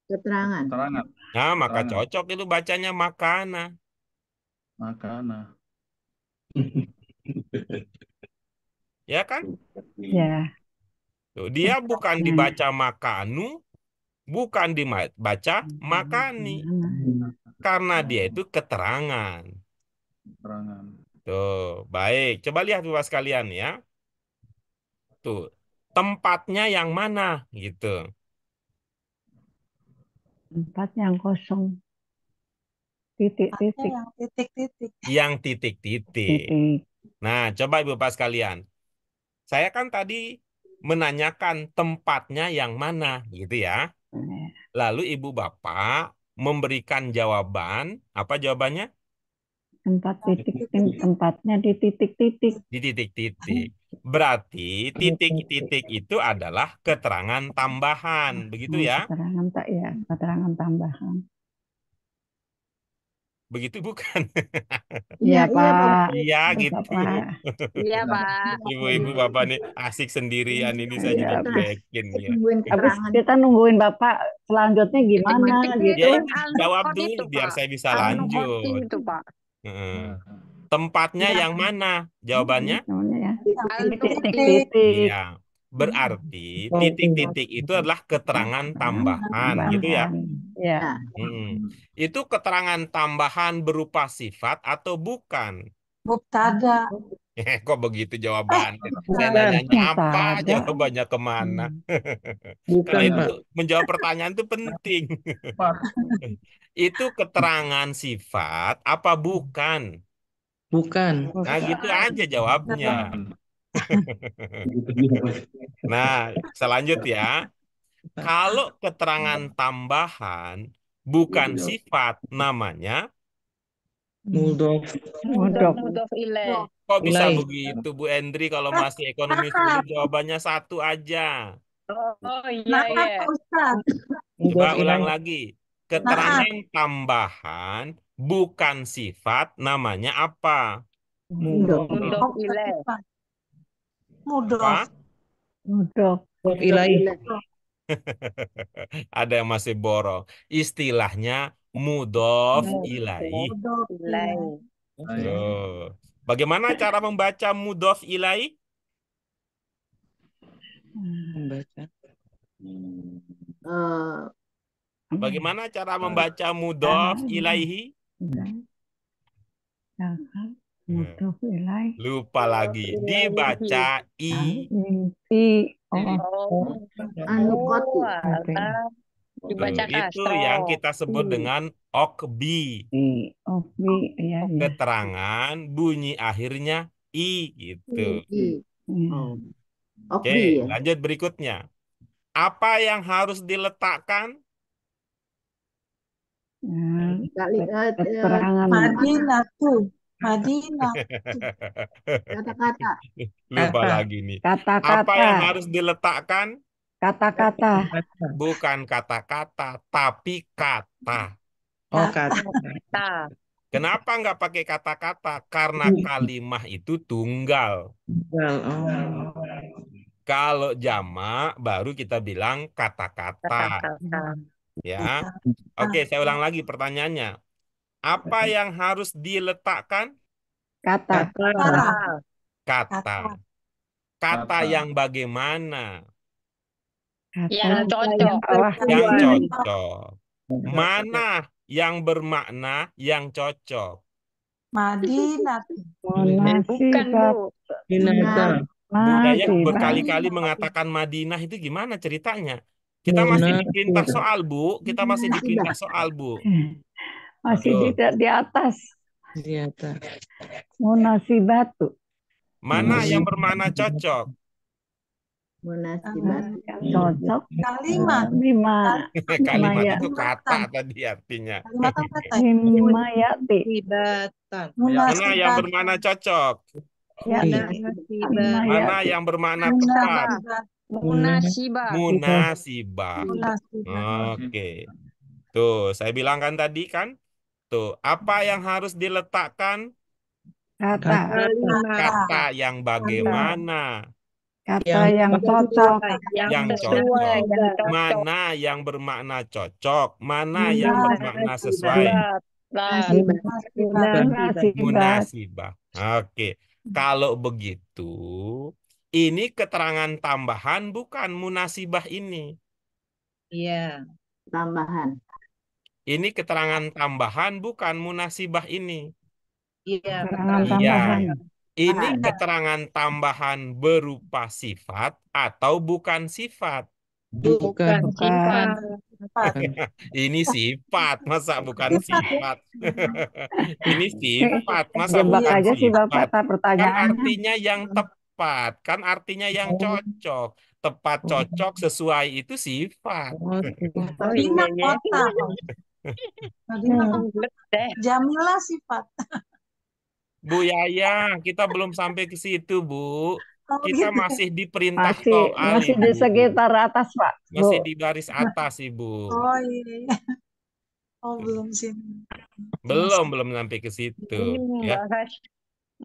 Keterangan. Keterangan. Nah, maka keterangan. cocok itu bacanya makana. Makana. ya kan? Ya. Tuh, dia bukan dibaca makanu, bukan dibaca makani. Karena dia itu keterangan. Keterangan. Tuh, baik. Coba lihat Bapak sekalian ya. Tuh, tempatnya yang mana gitu. Tempat yang kosong. Titik-titik. Yang titik-titik. Nah, coba Ibu Bapak sekalian. Saya kan tadi menanyakan tempatnya yang mana gitu ya. Lalu Ibu Bapak memberikan jawaban, apa jawabannya? tempat titik tempatnya di titik-titik. Di titik-titik. Berarti titik-titik itu adalah keterangan tambahan, hmm, begitu ya? Keterangan tak ya, keterangan tambahan. Begitu bukan? Iya, iya, iya, Pak. Iya, iya gitu. Iya, Pak. Ibu-ibu Bapak nih asik sendirian ini saya ya, jadi yakin ya. Habis kita nungguin Bapak selanjutnya gimana gitu. Ya, jawab dulu biar saya bisa lanjut. Itu, Pak. Nah. Tempatnya ya. yang mana? Jawabannya? Titik-titik. Ya. Iya. Berarti titik-titik itu adalah keterangan tambahan, gitu ya? Ya. Hmm. Itu keterangan tambahan berupa sifat atau bukan? Mubtada. Ya, kok begitu jawabannya? Eh, saya nanya iya, apa, jawabannya kemana? Hmm. Karena itu menjawab pertanyaan itu penting. itu keterangan sifat apa bukan? Bukan. Nah gitu aja jawabnya. nah, selanjutnya. Kalau keterangan tambahan bukan iya, sifat namanya Mudof. Mudof. Mudof Ile. Kok bisa Ile. begitu Bu Endri kalau masih ekonomi jawabannya satu aja. Oh, oh iya iya. Coba ulang lagi. Keterangan tambahan bukan sifat namanya apa? Mudof. Mudof Ile. Mudof. Mudof. Mudof Ada yang masih borong. Istilahnya Mudof ilai. Bagaimana cara membaca mudof ilai? Membaca. Bagaimana cara membaca mudof ilaihi? Lupa lagi. Dibaca i. I. Oh. Anukoti. Gitu. Dibacakan. Itu astro. yang kita sebut hmm. dengan okbi. Okbi, ya, ya. Keterangan bunyi akhirnya i gitu. Hmm, I, hmm. iya. i. Oh. Oke, okay, ya. lanjut berikutnya. Apa yang harus diletakkan? Nah, eh, eh, keterangan. Madinatu. Madinah. Kata-kata. Lupa lagi nih. Kata-kata. Apa yang harus diletakkan? Kata-kata. Bukan kata-kata, tapi kata. Oh, kata. kata Kenapa nggak pakai kata-kata? Karena hmm. kalimah itu tunggal. Oh. Kalau jamak baru kita bilang kata-kata. Ya. Oke, saya ulang lagi pertanyaannya. Apa yang harus diletakkan? Kata. Kata. Kata, kata yang bagaimana? yang cocok. Yang cocok. Mana yang bermakna yang cocok? Madinah. Eh, bukan, Bu. Madinah. Buddha yang berkali-kali mengatakan Madinah itu gimana ceritanya? Kita masih diperintah soal, Bu. Kita masih diperintah soal, Bu. Masih di, di atas. Di atas. Munasibatu. Mana yang bermakna cocok? munasibat ah, cocok kalimat lima kalimat ya. itu kata tadi artinya lima ya tibatan mana yang bermana cocok ya, ya. mana yang bermana tepat munasibah munasibah oke tuh saya bilangkan tadi kan tuh apa yang harus diletakkan kata kata yang bagaimana Kata yang, yang cocok, yang, yang cocok. Mana yang bermakna cocok, mana yang bermakna sesuai. Munasibah. Oke, kalau begitu ini keterangan tambahan bukan munasibah ini. Iya, tambahan. Ini keterangan tambahan bukan munasibah ini. Iya, keterangan ya. Ini nah, keterangan tambahan berupa sifat atau bukan sifat? Bukan, bukan. sifat. Ini sifat, masa bukan sifat? Ini sifat, masa Jembat bukan aja sifat? sih Bapak pertanyaan. Kan artinya yang tepat, kan artinya yang oh. cocok. Tepat cocok sesuai itu sifat. Bina oh, iya, iya. kota. Iya. sifat. Bu Yaya, kita belum sampai ke situ, Bu. Oh, kita gitu. Ya. masih di perintah masih, tol Ali, masih di sekitar atas, Pak. Bu. Masih di baris atas, Ibu. Oh iya. iya. Oh, belum sih. Belum, belum sampai ke situ, Ini hmm, ya.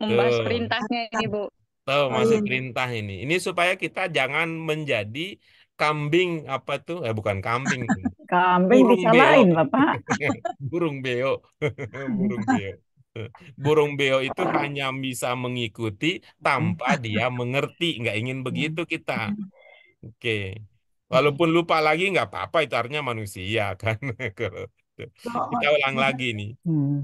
Membahas Tuh. perintahnya ini, Bu. Tuh, masih iya. perintah ini. Ini supaya kita jangan menjadi kambing apa tuh? Eh bukan kambing. Kambing burung bisa beo. lain, Bapak. burung beo. burung beo. Burung beo itu hanya bisa mengikuti tanpa dia mengerti. Nggak ingin begitu kita. Oke. Walaupun lupa lagi nggak apa-apa itu artinya manusia kan. kita ulang lagi nih. Hmm.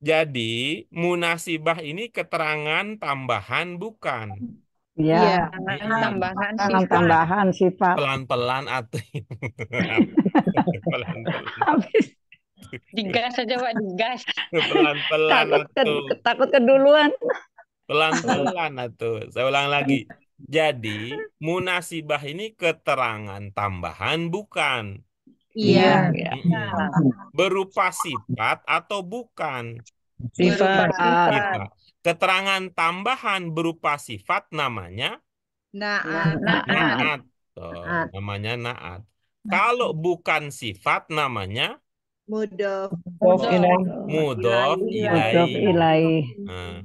Jadi munasibah ini keterangan tambahan bukan? Iya, iya, iya. tambahan Tambahan sifat. Pelan-pelan atau pelan-pelan digas aja pak digas pelan pelan takut, ke, takut keduluan pelan pelan tuh saya ulang lagi jadi munasibah ini keterangan tambahan bukan Iya. iya. Berupa sifat atau bukan? Sifat. sifat. Iya, keterangan tambahan berupa sifat namanya naat. Naat. naat. Oh, namanya naat. Kalau bukan sifat namanya Mudof mudof ilaih. mudof ilaih. ilaih. Hmm.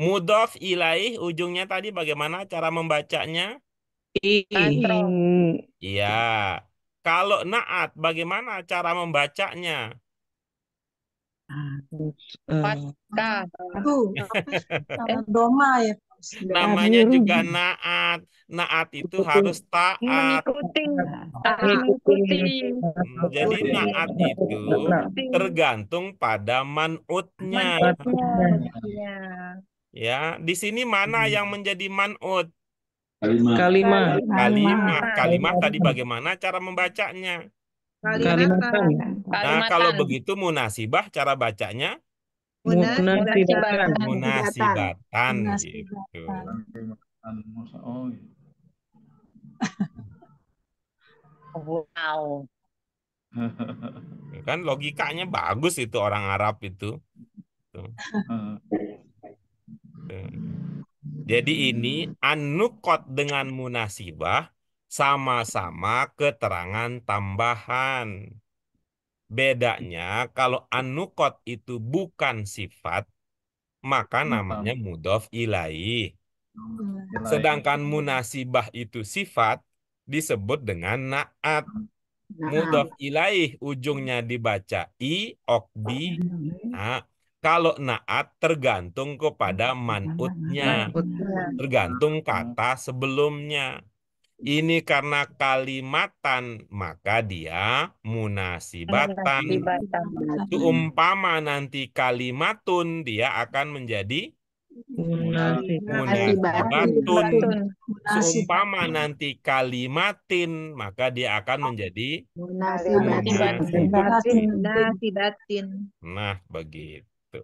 mudof ilaih ujungnya tadi bagaimana cara membacanya? I. Iya. Kalau naat bagaimana cara membacanya? Fathah. Doma ya namanya juga naat. Naat itu harus taat. Mengikuti. Hmm, jadi naat itu tergantung pada manutnya. manutnya. Ya, di sini mana hmm. yang menjadi manut? Kalimat. Kalimat. Kalimat. Kalimat tadi bagaimana cara membacanya? Kalimatan. Nah, kalau begitu munasibah cara bacanya Munasibatan. Munasibatan. Gitu. Wow. kan logikanya bagus itu orang Arab itu. Jadi ini anukot dengan munasibah sama-sama keterangan tambahan. Bedanya kalau anukot itu bukan sifat, maka hmm. namanya mudof ilaih. Sedangkan munasibah itu sifat disebut dengan naat. Mudof ilaih ujungnya dibaca i, okbi, na. Kalau naat tergantung kepada manutnya, tergantung kata sebelumnya ini karena kalimatan maka dia munasibatan. munasibatan. Itu umpama nanti kalimatun dia akan menjadi munasibatun. Umpama nanti kalimatin maka dia akan menjadi munasibatin. Nah begitu.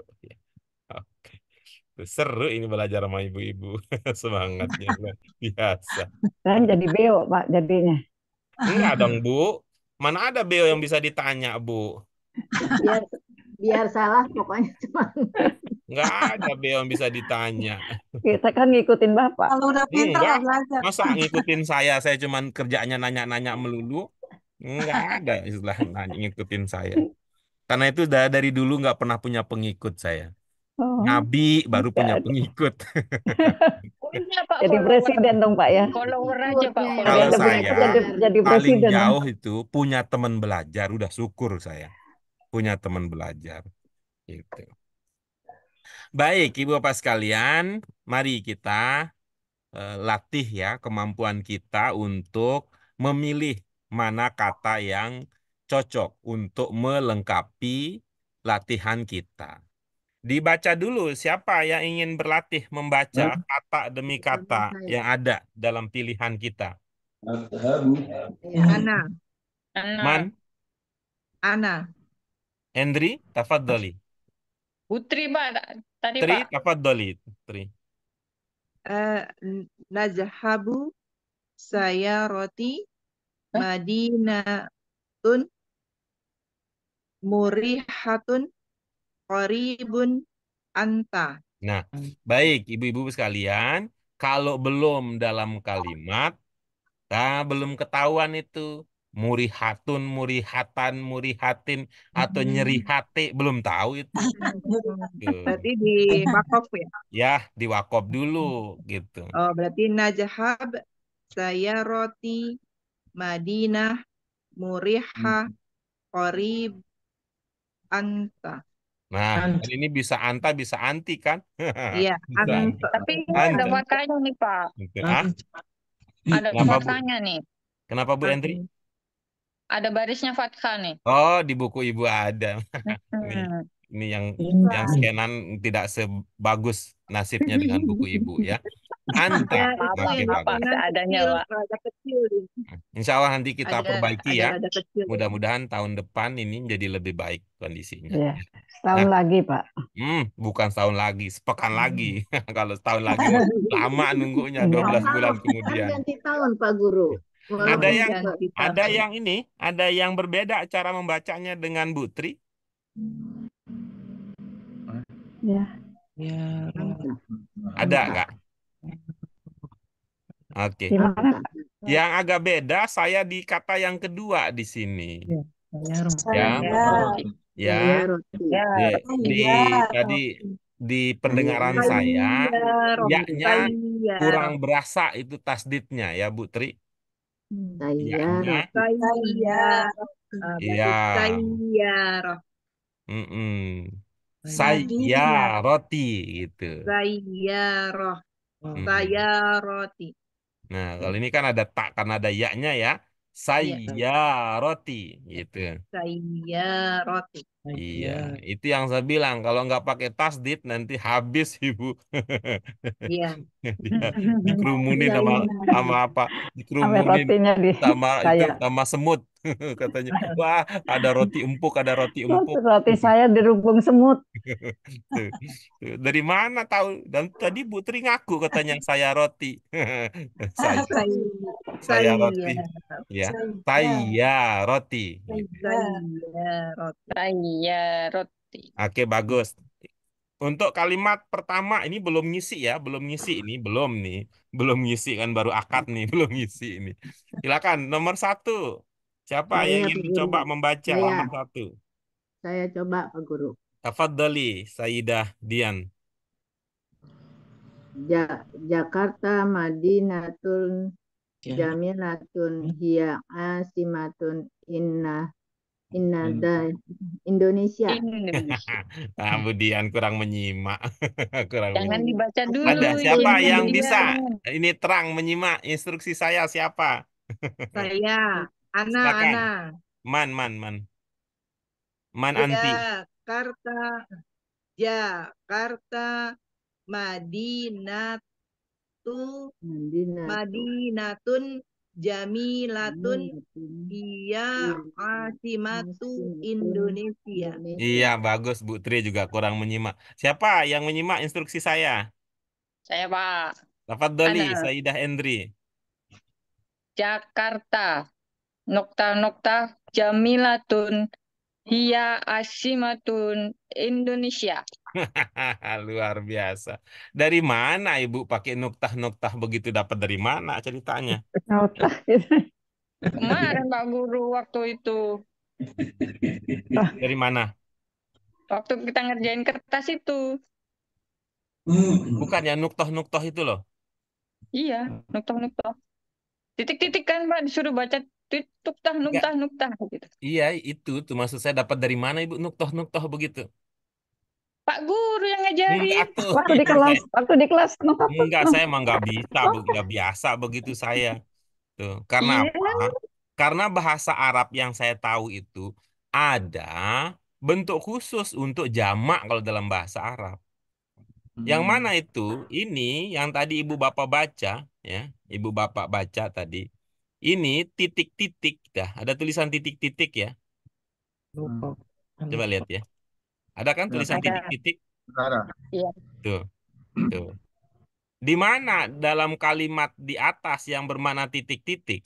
Seru ini belajar sama ibu-ibu. Semangatnya biasa. Kan jadi beo, Pak, jadinya. Enggak dong, Bu. Mana ada beo yang bisa ditanya, Bu? Biar, biar salah pokoknya cuma. Enggak ada beo yang bisa ditanya. Kita kan ngikutin Bapak. Kalau udah pintar belajar. Masa ngikutin saya, saya cuma kerjanya nanya-nanya melulu? Enggak ada istilah nanya, ngikutin saya. Karena itu dari dulu nggak pernah punya pengikut saya. Oh. Nabi baru punya pengikut. Pak, jadi presiden dong Pak ya. Follower aja Pak. Follower. Kalau jadi, saya jadi, jadi paling presiden. jauh itu punya teman belajar udah syukur saya. Punya teman belajar. Gitu. Baik, Ibu Bapak sekalian, mari kita uh, latih ya kemampuan kita untuk memilih mana kata yang cocok untuk melengkapi latihan kita dibaca dulu siapa yang ingin berlatih membaca kata demi kata ya? yang ada dalam pilihan kita. Iya. Ana. Man. Ana. Hendri, tafadoli. Putri, Pak. Tadi, Tri, Pak. tafaddali. Tri. Uh, eh, Najahabu saya roti Madinatun murihatun qaribun anta. Nah, baik ibu-ibu sekalian, kalau belum dalam kalimat, ta belum ketahuan itu murihatun, murihatan, murihatin atau hmm. nyeri hati, belum tahu itu. Gitu. Berarti di wakop ya? Ya, di wakop dulu gitu. Oh, berarti najahab saya roti Madinah muriha qarib hmm. anta. Nah, Ant. ini bisa anta, bisa anti kan? Iya, anti. Tapi anta. ada faktanya nih, Pak. Ah? Ada iya. Kenapa, faktanya nih. Kenapa Bu Entri? Ada barisnya fatkah nih. Oh, di buku Ibu ada. ini, ini yang iya. yang skenan tidak sebagus nasibnya dengan buku Ibu ya. Anta. Oke, apa, apa, Pak. Insya Allah nanti kita ada, perbaiki ada, ya. Mudah-mudahan tahun depan ini jadi lebih baik kondisinya. Ya, setahun nah, lagi, Pak. Hmm, bukan setahun lagi, sepekan hmm. lagi. Kalau setahun lagi lama nunggunya 12 iya. iya. bulan kemudian. Ganti tahun, Pak Guru. Walau iya. ada yang ada yang ini, ada yang berbeda cara membacanya dengan Butri. Ya. Ya. Ada nggak? Oke. Okay. Yang agak beda saya di kata yang kedua di sini. Iya, ya. Iya. Ya. Ya. Di, tadi di pendengaran ya, saya ya ya. kurang berasa itu tasdidnya ya Bu Tri. Iya. ya, Ya. Mm -mm. Saya roti gitu. Saya roh. Saya roti. Nah, kalau hmm. ini kan ada tak karena ada ya-nya ya saya iya. roti gitu. Saya roti. Iya, itu yang saya bilang kalau nggak pakai tasdid nanti habis ibu. Iya. iya dikerumuni iya, sama sama apa? Dikerumunin di sama saya. itu sama semut katanya. Wah, ada roti empuk, ada roti empuk. Roti saya dirubung semut. Dari mana tahu? Dan tadi Bu Tri ngaku katanya saya roti. saya saya roti ya saya roti iya. saya roti oke bagus untuk kalimat pertama ini belum ngisi ya belum ngisi ini belum nih belum ngisi kan baru akad nih belum ngisi ini silakan nomor satu siapa saya yang ingin guru. coba membaca saya. nomor satu saya coba pak guru Tafadhali Saidah Dian ja Jakarta Madinatul Jamilatun hmm? hiya asimatun inna inna da Indonesia. Indonesia. nah, Budian kurang menyimak. kurang Jangan menyimak. dibaca dulu. Ada siapa ini yang bisa? Ini terang menyimak instruksi saya siapa? saya. Ana, Silakan. Ana. Man, man, man. Man ya, anti. Jakarta, Jakarta, Madinat Madinatu Madinatun, Madinatun Jamilatun Iya, iya. Asimatu Indonesia. Iya bagus Bu Tri juga kurang menyimak. Siapa yang menyimak instruksi saya? Saya Pak. Dapat Doli, Ana. Saidah Endri. Jakarta. Nokta-nokta Jamilatun Hiya Asimatun Indonesia. Luar biasa. Dari mana Ibu pakai noktah-noktah begitu dapat dari mana ceritanya? Noktah Kemarin Pak Guru waktu itu. Dari mana? Waktu kita ngerjain kertas itu. Hmm. Bukan ya noktah-noktah itu loh. Iya, noktah-noktah. Titik-titik kan Pak disuruh baca nuktah nuktah nuktah gitu. Iya itu tuh maksud saya dapat dari mana ibu nuktah nuktah begitu? Pak guru yang ngajarin. waktu di kelas, waktu di kelas. Enggak, saya emang nggak bisa, nggak biasa begitu saya. Tuh, karena yeah. apa? Karena bahasa Arab yang saya tahu itu ada bentuk khusus untuk jamak kalau dalam bahasa Arab. Hmm. Yang mana itu? Ini yang tadi ibu bapak baca, ya, ibu bapak baca tadi. Ini titik-titik, dah. Ada tulisan titik-titik ya. hmm. Coba lihat ya. Ada kan iya, tulisan titik-titik? Ada. Iya. Tuh. Tuh. Di mana dalam kalimat di atas yang bermana titik-titik?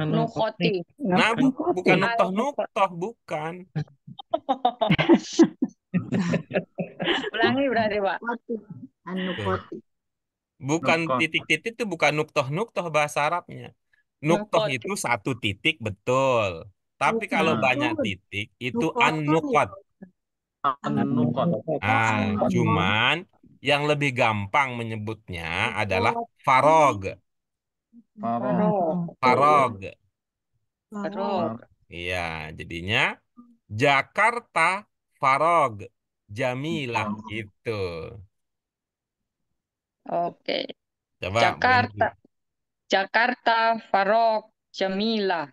Nukoti. Nah, bu bukan nuktoh nuktoh, bukan. Ulangi berarti, Pak. Nukoti. Bukan titik-titik itu bukan nuktoh nuktoh bahasa Arabnya. Nuktoh itu satu titik betul. Tapi kalau banyak titik itu an anukot. Ah, cuman yang lebih gampang menyebutnya adalah farog. Farog. Farog. Farog. Iya, jadinya Jakarta Farog Jamilah oh. gitu. Oke. Coba Jakarta. Menunggu. Jakarta Farog Jamilah.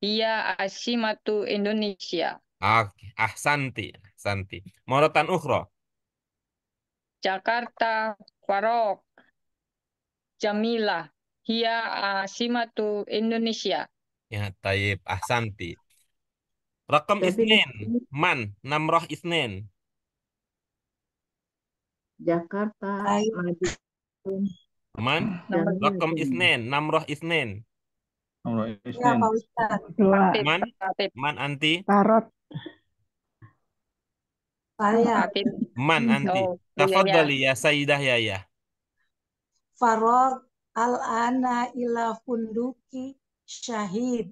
Iya, asimatu Indonesia. Ah, Ah Santi. Ahsanti. Maratan ukhra. Jakarta, Farok, Jamila, Hia Asimatu Indonesia. Ya, Taib Ahsanti. Rakam Isnin, ya, Man, Namroh Isnin. Jakarta, Madiun. Man, Rakam Isnin, Namroh Isnin. Namroh Isnin. Man, Man Anti. Tarot. Saya. Man hmm, anti. Oh, iya, iya. ya Sayyidah ya, ya. Farag al-ana ila funduki syahid.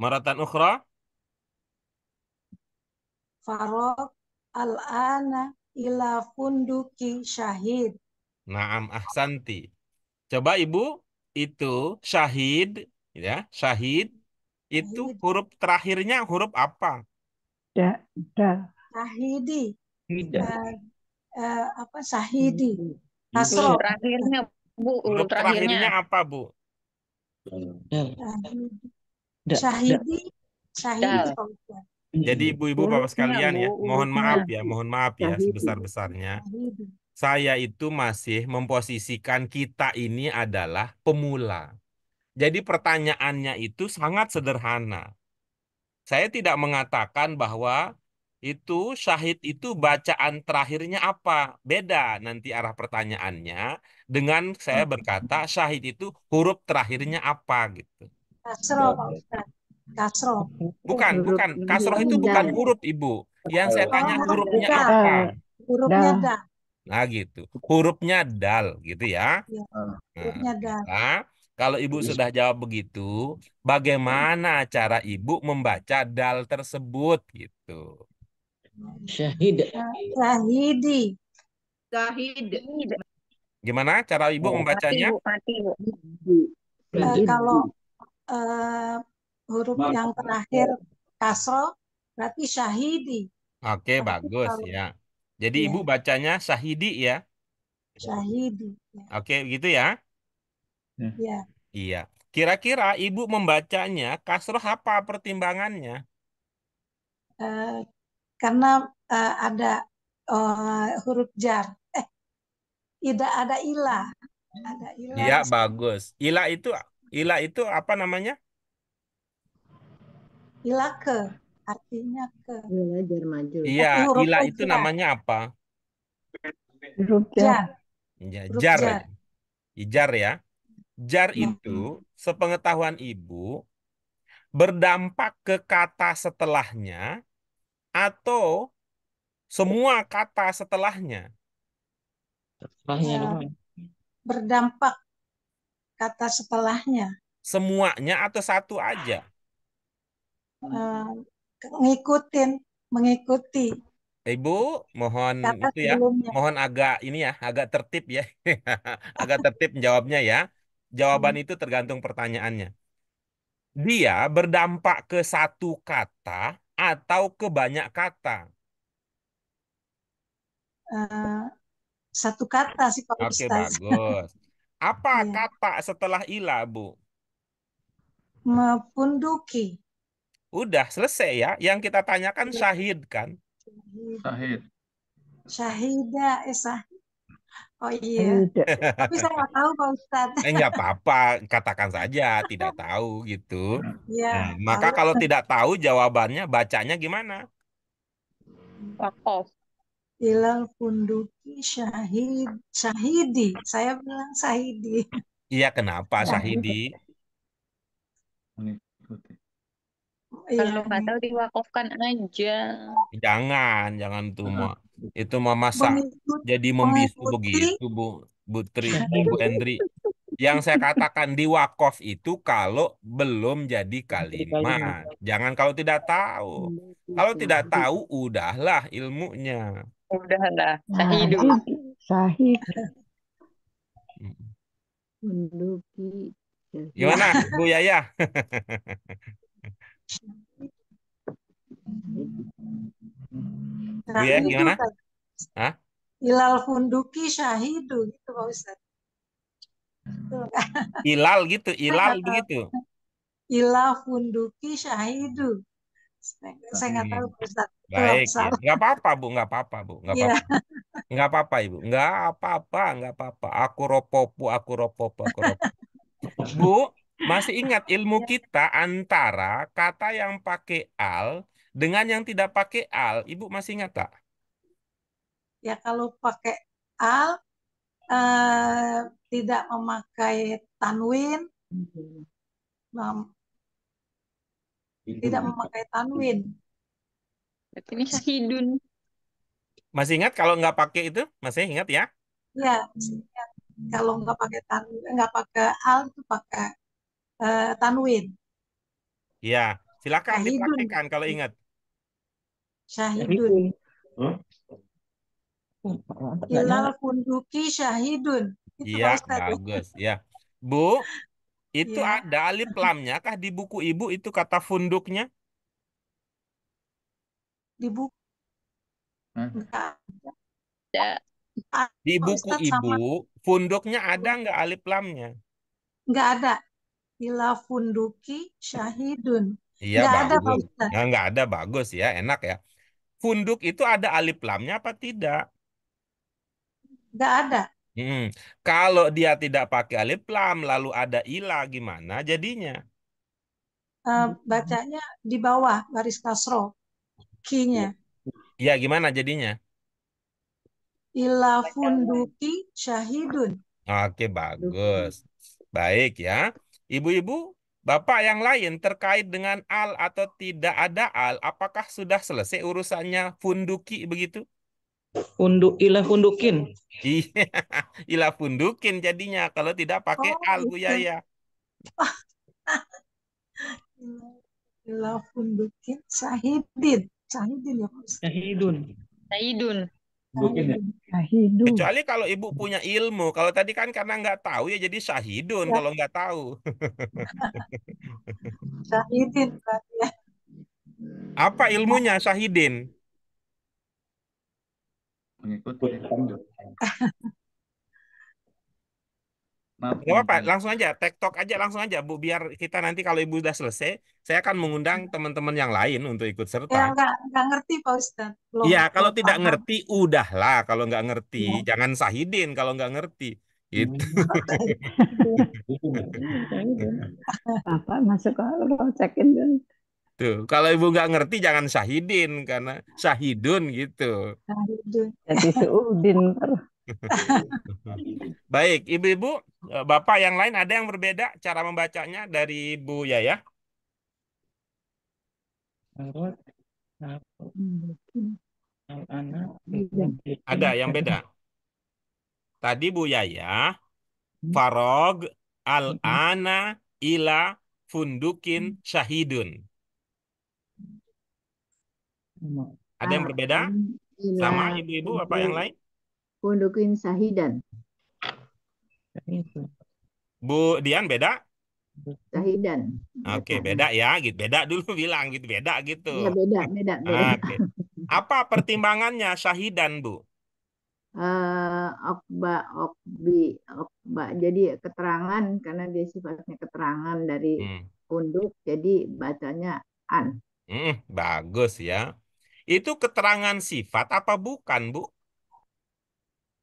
Maratan ukhra. Farag al-ana ila funduki syahid. Naam ahsanti. Coba Ibu, itu syahid ya, syahid itu syahid. huruf terakhirnya huruf apa? da da sahidi da Uh, eh, eh, apa sahidi kasro terakhirnya bu huruf terakhirnya. terakhirnya apa bu da. sahidi sahidi da. jadi ibu-ibu bapak sekalian ya mohon maaf ya mohon maaf ya sebesar besarnya saya itu masih memposisikan kita ini adalah pemula jadi pertanyaannya itu sangat sederhana saya tidak mengatakan bahwa itu syahid itu bacaan terakhirnya apa? Beda nanti arah pertanyaannya dengan saya hmm. berkata syahid itu huruf terakhirnya apa gitu. Kasroh Kasroh. Bukan, bukan. Kasroh itu bukan huruf Ibu. Yang saya tanya hurufnya apa? Hurufnya dal. Nah gitu. Hurufnya dal gitu ya. Iya. Ah. Nah, hurufnya dal. Nah, kalau ibu sudah jawab begitu, bagaimana hmm. cara ibu membaca dal tersebut gitu? Syahid. Syahidi. Syahid. Gimana cara ibu oh. membacanya? Mati, bu. Mati, bu. Uh, kalau uh, huruf Mati. yang terakhir kasro berarti syahidi. Oke, okay, bagus kalau... ya. Jadi ya. ibu bacanya syahidi ya? Syahidi. Ya. Oke, okay, begitu ya. Hmm. Iya. Iya. Kira-kira ibu membacanya, kasroh apa pertimbangannya? Uh, karena uh, ada uh, huruf jar. Eh, tidak ada ilah. Ada ilah. Iya, bagus. Ilah itu ilah itu apa namanya? Ilah ke, artinya ke. Ilah jar maju. Iya, oh, ilah itu jar. namanya apa? Huruf jar. Ya, jar. Jar. Ijar ya. Jar hmm. itu sepengetahuan ibu berdampak ke kata setelahnya atau semua kata setelahnya. Setelahnya ya, berdampak kata setelahnya. Semuanya atau satu aja? Uh, ngikutin, mengikuti. Eh, ibu, mohon itu ya, mohon agak ini ya, agak tertib ya, agak tertib jawabnya ya. Jawaban hmm. itu tergantung pertanyaannya. Dia berdampak ke satu kata atau ke banyak kata? Uh, satu kata sih Pak Oke, Ustaz. bagus. Apa yeah. kata setelah ila, Bu? Mepunduki. Udah selesai ya. Yang kita tanyakan iya. syahid kan? Syahid. Syahida, eh, Oh iya. Tapi saya nggak tahu Pak Ustadz. Eh nggak apa-apa, katakan saja tidak tahu gitu. Ya. Nah, maka kalau tidak tahu jawabannya bacanya gimana? Wakof. Hilal Funduki Syahid Syahidi. Saya bilang Syahidi. Iya kenapa Syahidi? Iya. Kalau nggak tahu diwakofkan aja. Jangan, jangan tuh itu mama masak jadi membisu begitu Bu Putri, iya. Bu Hendri. Yang saya katakan di wakaf itu kalau belum jadi kalimat. Jangan kalau tidak tahu. Iya, kalau tidak tahu udahlah ilmunya. Udahlah, sahih dulu. Sahih. Menduki. Gimana Bu Yaya? Bu ya gimana? Hah? Hilal funduki syahidu gitu Pak Ustaz. Hilal gitu, hilal begitu. Hilal funduki syahidu. Saya, nggak tahu Pak Ustaz. Baik, ya. apa-apa Bu, nggak apa-apa Bu, nggak iya. apa-apa. Yeah. apa-apa Ibu, nggak apa-apa, nggak apa-apa. Aku ropopu, aku ropopu, aku ropopu. Bu, masih ingat ilmu kita antara kata yang pakai al dengan yang tidak pakai al. Ibu masih ingat tak? Ya kalau pakai al eh, tidak memakai tanwin. Mem tidak memakai tanwin. ini syahidun. Masih ingat kalau nggak pakai itu? Masih ingat ya? Ya, kalau nggak pakai tanwin nggak pakai al itu pakai Eh, tanwin. Ya, silakan dipraktikkan kalau ingat. Syahidun. Hmm? Hilal kunduki syahidun. Iya, ya? bagus. Ya. Bu, itu ya. ada alif lamnya kah di buku Ibu itu kata funduknya? Di buku. Hmm? Di buku Ibu, funduknya ada nggak alif lamnya? Nggak ada ila funduki syahidun. Iya, nggak ada Pak nah, nggak ada bagus ya, enak ya. Funduk itu ada alif lamnya apa tidak? Nggak ada. Hmm. Kalau dia tidak pakai alif lam lalu ada ila gimana jadinya? Uh, bacanya di bawah baris kasro kinya. Ya, gimana jadinya? Ila funduki syahidun. Oke bagus. Baik ya. Ibu-ibu, Bapak yang lain terkait dengan al atau tidak ada al, apakah sudah selesai urusannya funduki begitu? Fundu, ila fundukin. Iya, ila fundukin jadinya kalau tidak pakai oh, al Bu gitu. Yaya. ila fundukin sahidin. Sahidin ya Pak Sahidun. Sahidun mungkin ya. Iya, sahidun. Kecuali kalau ibu punya ilmu. Kalau tadi kan karena nggak tahu ya jadi sahidun ya. kalau nggak tahu. sahidin ya. Apa ilmunya sahidin? Mengikuti. Maaf. Gak apa-apa, langsung aja, tektok aja langsung aja, Bu. Biar kita nanti kalau Ibu sudah selesai, saya akan mengundang hmm. teman-teman yang lain untuk ikut serta. Ya, nggak, ngerti, Pak Ustadz. Iya, kalau tidak ngerti, udahlah. Kalau nggak ngerti, ya. jangan sahidin kalau nggak ngerti. Itu. apa masuk kalau cekin dan... Tuh, kalau ibu nggak ngerti jangan syahidin karena syahidun gitu. Syahidun. Jadi seudin. Baik, ibu-ibu, eh, bapak yang lain ada yang berbeda cara membacanya dari Bu Yaya? Ada yang beda. Tadi Bu Yaya, Farog al-ana ila fundukin syahidun. Ada yang berbeda? Sama ibu-ibu apa yang lain? Pondokin Sahidan. Bu Dian beda? Sahidan. Oke, okay, beda ya, gitu. Beda dulu bilang gitu, beda gitu. Iya, beda, beda, ah, beda. Okay. Apa pertimbangannya Sahidan, Bu? Uh, okba, okbi, okba. Jadi keterangan karena dia sifatnya keterangan dari hmm. unduk, jadi bacanya an. Hmm, bagus ya. Itu keterangan sifat apa bukan, Bu?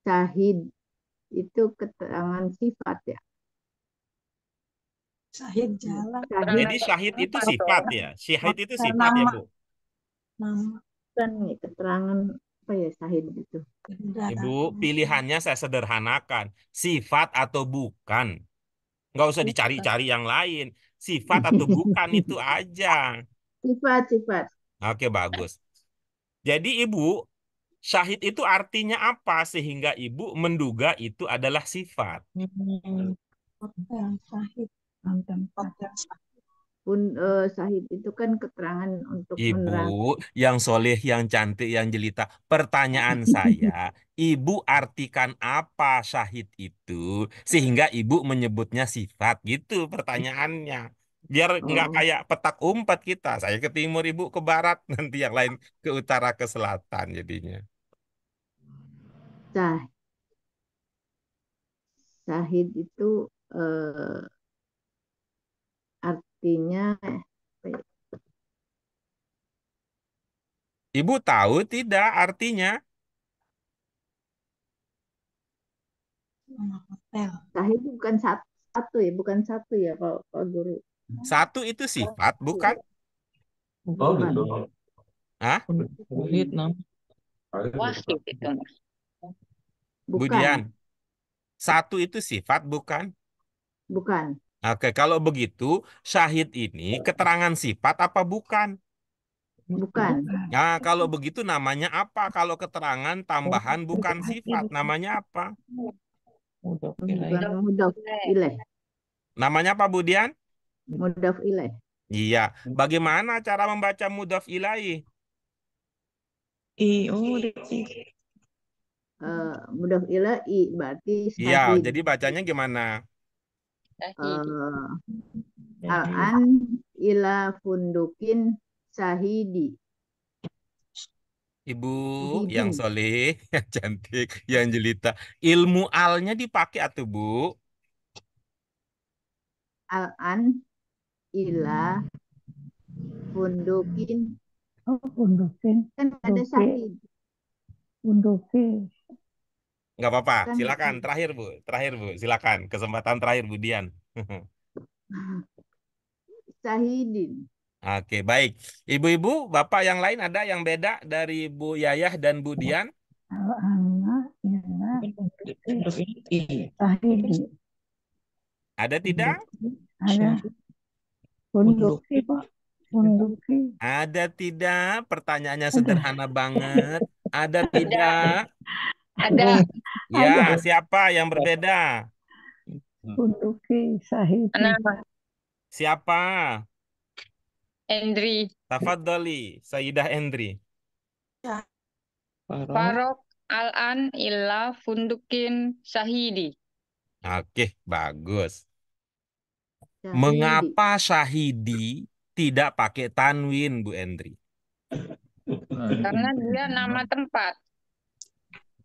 Sahid itu keterangan sifat ya. Sahid jalan. Sahid Jadi syahid itu sifat ya. Sahid itu sifat ya, Bu. Nama kan keterangan apa ya sahid itu. Ibu, pilihannya saya sederhanakan. Sifat atau bukan. Nggak usah dicari-cari yang lain. Sifat atau bukan itu aja. Sifat, sifat. Oke, bagus. Jadi Ibu, syahid itu artinya apa sehingga ibu menduga itu adalah sifat. Hmm. Syahid. Pun uh, itu kan keterangan untuk ibu yang soleh, yang cantik, yang jelita. Pertanyaan saya, ibu artikan apa syahid itu sehingga ibu menyebutnya sifat gitu pertanyaannya biar nggak hmm. kayak petak umpat kita saya ke timur ibu ke barat nanti yang lain ke utara ke selatan jadinya sah sahid itu eh, artinya ibu tahu tidak artinya sahid bukan satu, satu ya bukan satu ya pak, pak guru satu itu sifat, oh, bukan? Gitu. Oh, gitu. Hah? Bukan. Satu itu sifat, bukan? Bukan. Oke, kalau begitu syahid ini keterangan sifat apa bukan? Bukan. Nah, kalau begitu namanya apa? Kalau keterangan tambahan bukan sifat, namanya apa? Namanya apa, Budian? Mudaf ilaih. Iya. Hmm. Bagaimana cara membaca mudaf ilaih? I uh, mudaf ilaih berarti berarti Iya, jadi bacanya gimana? Uh, eh, Al-an ila fundukin sahidi. Ibu Hidin. yang soleh, yang cantik, yang jelita. Ilmu alnya dipakai atau Bu? Al-an ila fundukin. Oh, fundukin. Kan ada sakit. Fundukin. Enggak apa-apa, kan silakan terakhir Bu, terakhir Bu, silakan kesempatan terakhir Bu Dian. Sahidin. Oke, baik. Ibu-ibu, Bapak yang lain ada yang beda dari Bu Yayah dan Bu Dian? Ada tidak? Ada. Bunduki, Pak. Ada tidak? Pertanyaannya sederhana banget. Ada tidak? Ada. Ya, Ada. siapa yang berbeda? Bunduki, Sahid. Siapa? Endri. Tafadoli, Sayyidah Endri. Ya. Farok Al-an illa fundukin sahidi. Oke, bagus. Mengapa Syahidi tidak pakai tanwin, Bu Endri? Karena dia nama tempat.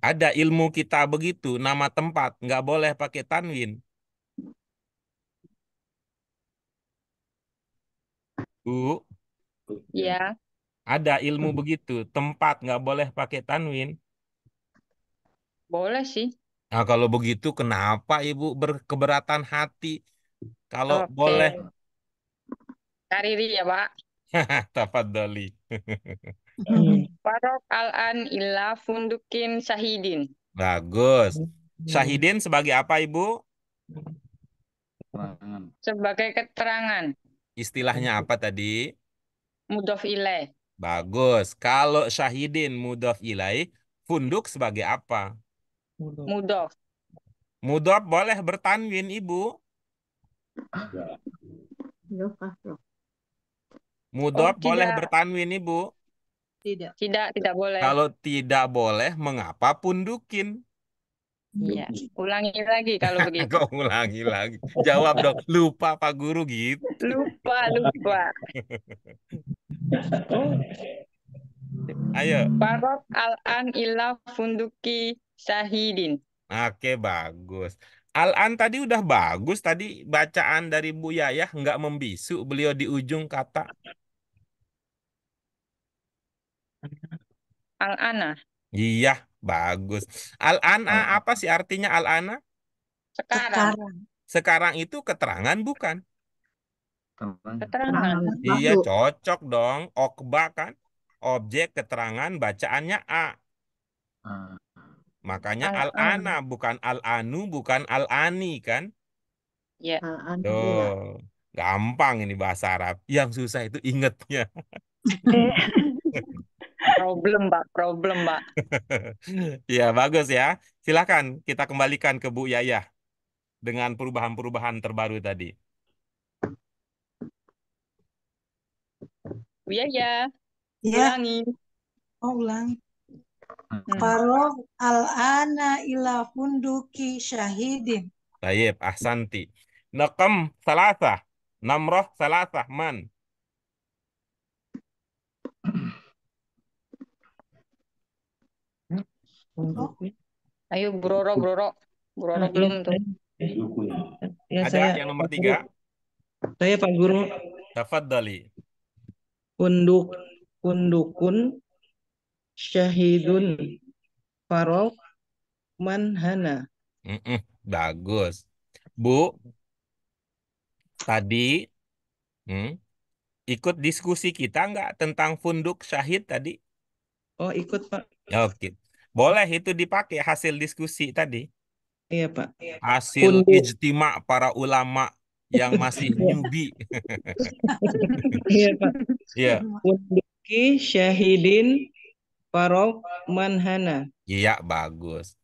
Ada ilmu kita begitu, nama tempat nggak boleh pakai tanwin. Bu. Ya. Ada ilmu begitu, tempat nggak boleh pakai tanwin. Boleh sih. Nah, kalau begitu kenapa Ibu berkeberatan hati kalau okay. boleh. Kariri ya Pak. Tafadhali. Parok al-an illa fundukin syahidin. Bagus. Hmm. Syahidin sebagai apa Ibu? Keterangan. Sebagai keterangan. Istilahnya apa tadi? Mudof ilai. Bagus. Kalau syahidin mudof ilai, funduk sebagai apa? Mudof. Mudof boleh bertanwin, Ibu. Ya. Iya, Mudor oh, boleh bertanwin ibu? Tidak. Tidak, tidak boleh. Kalau tidak boleh, mengapa pundukin? Iya, ulangi lagi kalau begitu. Kok ulangi lagi? Jawab dok, Lupa Pak Guru gitu. Lupa, lupa. Ayo. Barok al-an ila funduki sahidin. Oke, bagus. Al-An tadi udah bagus tadi bacaan dari Bu Yayah nggak membisu beliau di ujung kata. Al-Ana. Iya, bagus. Al-Ana ah, Al apa sih artinya Al-Ana? Sekarang. Sekarang itu keterangan bukan? Keterangan. Iya, cocok dong. Okba kan? Objek keterangan bacaannya A. Ah. Makanya al-ana bukan al-anu, bukan al-ani kan? Ya. Yeah. Tuh. Gampang ini bahasa Arab. Yang susah itu ingetnya. problem, Pak. Problem, Pak. ya, bagus ya. Silakan kita kembalikan ke Bu Yaya dengan perubahan-perubahan terbaru tadi. Bu Yaya. Ya. Ulangi. Oh, ulang. Hmm. Farog al-ana ila funduki syahidin. Tayyib, ahsanti. Nakam salasa, Namrah salasa, man. Oh. Ayo Broro, Broro. Broro nah, belum iya. tuh. Eh, ya, Ada saya, yang nomor tiga? Saya Pak Guru. Dali. Kunduk, kundukun syahidun iya, iya. farok manhana. bagus. Bu, tadi hmm, ikut diskusi kita nggak tentang funduk syahid tadi? Oh ikut Pak. Oke. Boleh itu dipakai hasil diskusi tadi? Iya Pak. Hasil ijtima para ulama yang masih newbie. iya Pak. Iya. Funduki syahidin Farob manhana. Iya, bagus.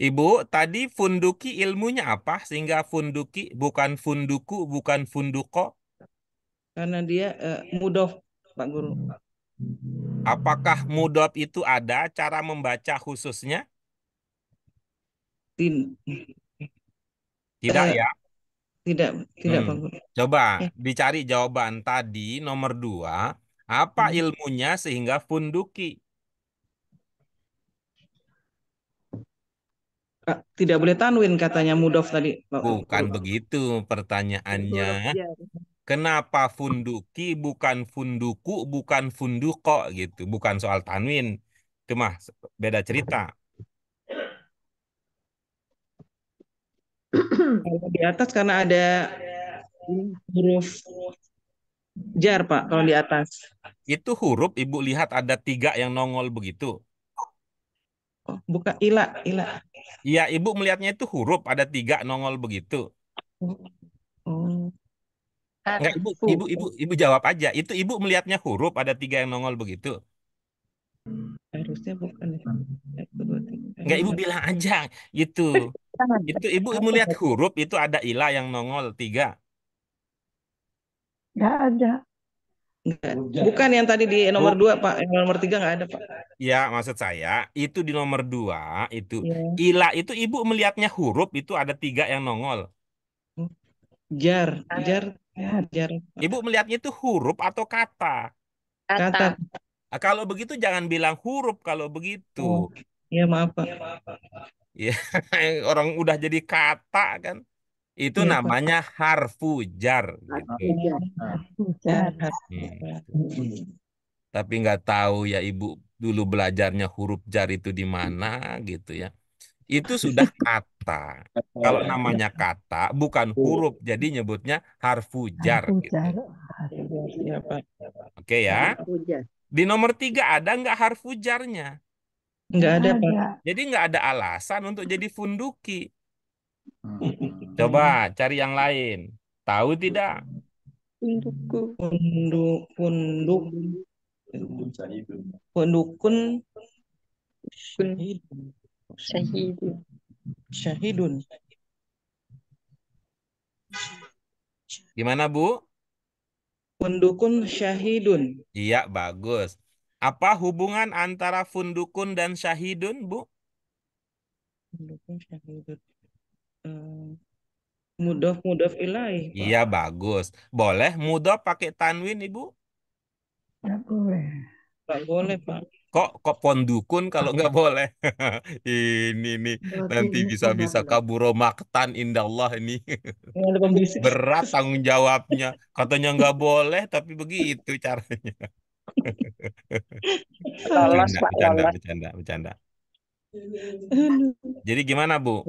Ibu, tadi funduki ilmunya apa sehingga funduki bukan funduku, bukan funduko? Karena dia uh, mudof, Pak Guru. Apakah mudof itu ada cara membaca khususnya? Tidak. uh, ya? Tidak, tidak hmm. Pak Guru. Coba eh. dicari jawaban tadi nomor dua. Apa hmm. ilmunya sehingga funduki? tidak boleh tanwin katanya mudof tadi. Oh, bukan oh. begitu pertanyaannya. Iya, iya, iya. Kenapa funduki bukan funduku bukan funduko gitu, bukan soal tanwin. Itu mah beda cerita. di atas karena ada huruf jar Pak kalau di atas. Itu huruf Ibu lihat ada tiga yang nongol begitu buka ila, ila. Iya, Ibu melihatnya itu huruf ada tiga nongol begitu. Oh. Enggak, Ibu, Ibu, Ibu, Ibu jawab aja. Itu Ibu melihatnya huruf ada tiga yang nongol begitu. Harusnya bukan. Enggak, Ibu bilang aja gitu. itu Ibu melihat huruf itu ada ila yang nongol tiga. Enggak ada. Enggak. Bukan yang tadi di nomor dua Pak, yang nomor tiga nggak ada Pak. Ya maksud saya itu di nomor dua itu ya. ilah itu ibu melihatnya huruf itu ada tiga yang nongol. Jar, jar, jar. Ibu melihatnya itu huruf atau kata? Kata. kata. Ah, kalau begitu jangan bilang huruf kalau begitu. Oh, ya maaf Pak. Ya, maaf, Pak. ya orang udah jadi kata kan itu ya, namanya harfu jar gitu. Jar. Hmm. Gitu. Tapi nggak tahu ya Ibu dulu belajarnya huruf jar itu di mana gitu ya. Itu sudah kata. Kalau iya. namanya kata bukan iya. huruf jadi nyebutnya harfu jar gitu. Iya, Oke ya. Di nomor tiga ada nggak harfu jarnya? Nggak ada Jadi nggak ada alasan untuk jadi funduki. Hmm. Coba hmm. cari yang lain. Tahu tidak? Punduku. Pundu, punduk. Pundukun. Kun. Syahidun. Syahidun. Gimana, Bu? Fundukun syahidun. Iya, bagus. Apa hubungan antara fundukun dan syahidun, Bu? Fundukun syahidun. Eh, Mudof mudof ilaih, Iya, bagus. Boleh mudof pakai tanwin, Ibu? Tidak boleh. Tidak boleh, Pak. Kok kok pondukun kalau nggak boleh? ini nih nanti bisa-bisa kaburo maktan indallah ini. Berat tanggung jawabnya. Katanya nggak boleh tapi begitu caranya. bercanda, bercanda, bercanda. Jadi gimana, Bu?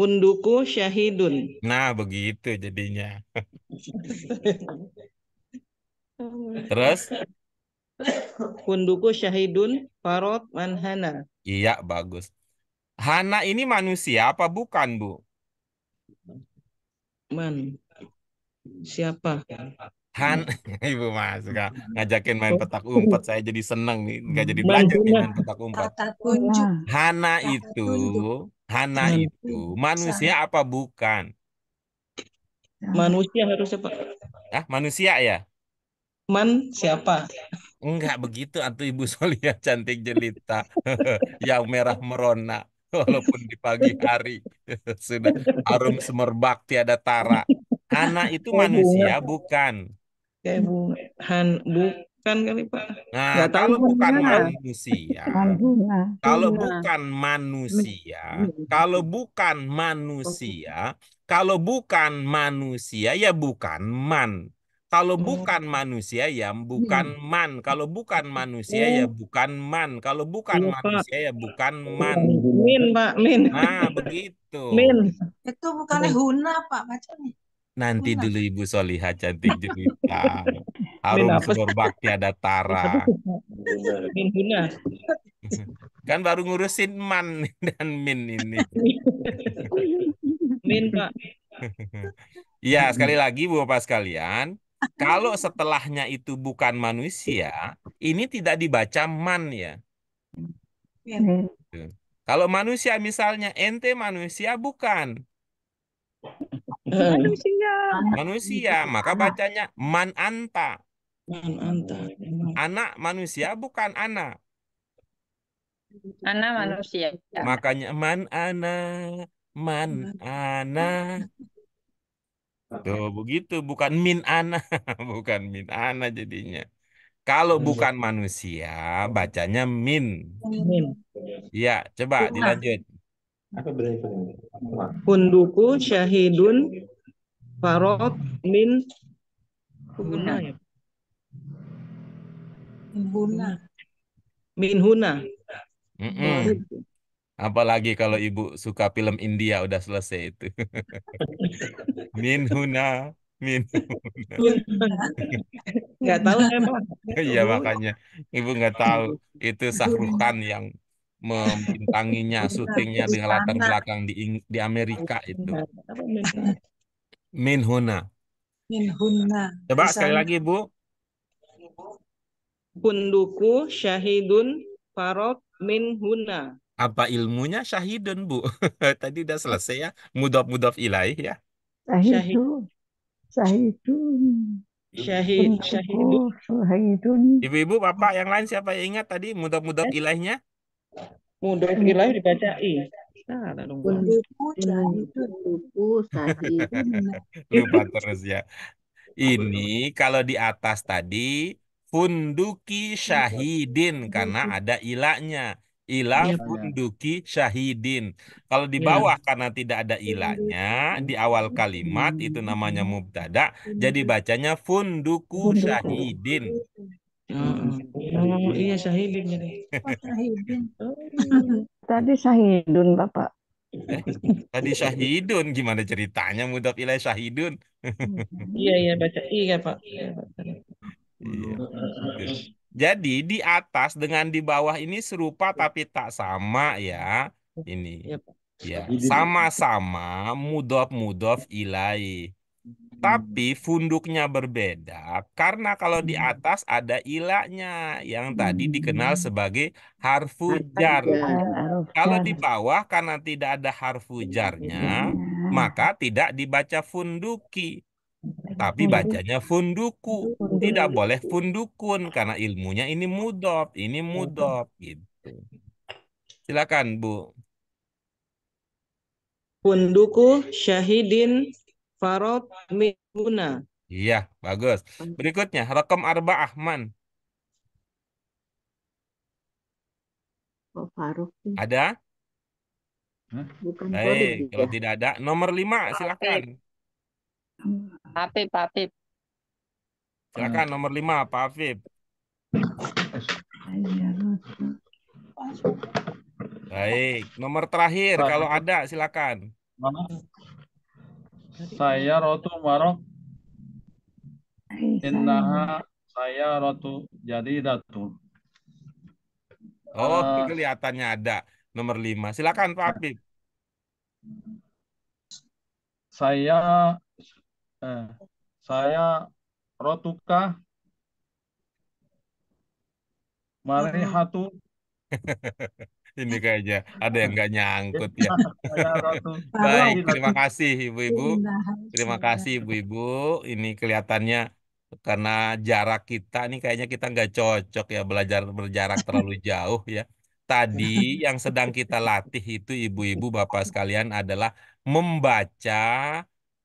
Hunduku syahidun. Nah, begitu jadinya. Terus? Hunduku syahidun farot manhana. Iya, bagus. Hana ini manusia apa bukan, Bu? Man. Siapa? Han, Ibu Mas, ngajakin main petak oh. umpet, saya jadi seneng nih, nggak jadi belajar nih main petak umpet. Hana itu Hana itu manusia apa bukan? Nah. Manusia harusnya Pak. Ah, manusia ya? Man siapa? Enggak begitu atau Ibu Solia cantik jelita yang merah merona walaupun di pagi hari sudah harum semerbak tiada tara. Hana itu manusia bukan? Han bu bukan kali Pak. Nah, kalau tahu bukan manusia, kalau iya. bukan manusia, iya, iya. kalau bukan manusia, kalau bukan manusia ya bukan man. Kalau bukan manusia ya, ya bukan man. Kalau bukan manusia ya bukan man. Kalau bukan manusia ya bukan man. Min Pak, min. Nah, begitu. Min. Itu bukannya nah. huna Pak bacanya. Nanti dulu Ibu solihah cantik cerita. Arum Sumur Bakti ada Tara. Min Kan baru ngurusin Man dan Min ini. Min Pak. Ya sekali lagi Bapak sekalian, kalau setelahnya itu bukan manusia, ini tidak dibaca man ya. ya. Kalau manusia misalnya ente manusia bukan. Manusia. Manusia, maka bacanya man anta. Anak manusia bukan anak. Anak manusia. Makanya man ana, man ana. Tuh begitu, bukan min anak, bukan min anak jadinya. Kalau iya. bukan manusia, bacanya min. Min. Ya, coba dilanjut. Hunduku syahidun farok min Minhuna. Minhuna. Mm -mm. Apalagi kalau ibu suka film India udah selesai itu. Minhuna. Minhuna. Gak tahu emang. Iya makanya ibu nggak tahu itu Sahrukan yang membintanginya syutingnya dengan latar belakang di di Amerika itu. Minhuna. Minhuna. Coba sekali lagi Bu. Punduku syahidun farok min huna. Apa ilmunya syahidun, Bu? Tadi udah selesai ya. Mudaf-mudaf ilaih ya. Syahidun. Syahidun. Syahid. Syahidun. Syahidun. Ibu-ibu, Bapak, yang lain siapa yang ingat tadi mudaf-mudaf ilahnya? Mudaf ilaih dibaca I. Punduku nah, syahidun. Lupa terus ya. Ini kalau di atas tadi funduki syahidin karena ada ilahnya ilah funduki iya, syahidin kalau di iya. bawah ya. karena tidak ada ilahnya di awal kalimat itu namanya mubtada jadi bacanya funduku syahidin Oh, iya syahidin jadi. Oh, tadi syahidun Bapak. Eh, tadi syahidun gimana ceritanya mudah ilah syahidun? iya iya baca iya Iya, Pak. Iya. Jadi di atas dengan di bawah ini serupa iya. tapi tak sama ya iya, ini. Ya, sama-sama mudof-mudof ilai. Hmm. Tapi funduknya berbeda karena kalau di hmm. atas ada ilahnya yang tadi hmm. dikenal sebagai harfu jar. Kalau di bawah karena tidak ada harfu jarnya, maka tidak dibaca funduki tapi hmm. bacanya funduku. Tidak boleh fundukun karena ilmunya ini mudop, ini iya. mudop gitu. Silakan Bu. Funduku syahidin Farod mihuna. Iya, bagus. Berikutnya, rekam arba ahman. Oh, Faruk. Ada? Bukan Baik, kalau tidak ada. Nomor lima, silakan. Afif, Afif. Silakan hmm. nomor lima, Pak Afif. Baik, nomor terakhir kalau ada silakan. Saya rotu marok. Innaha saya rotu jadi datu. Oh, uh, kelihatannya ada nomor lima. Silakan Pak Afif. Saya Eh, saya rotuka marihatu ini kayaknya ada yang nggak nyangkut ya. Baik, terima kasih ibu-ibu. Terima kasih ibu-ibu. Ini kelihatannya karena jarak kita ini kayaknya kita nggak cocok ya belajar berjarak terlalu jauh ya. Tadi yang sedang kita latih itu ibu-ibu bapak sekalian adalah membaca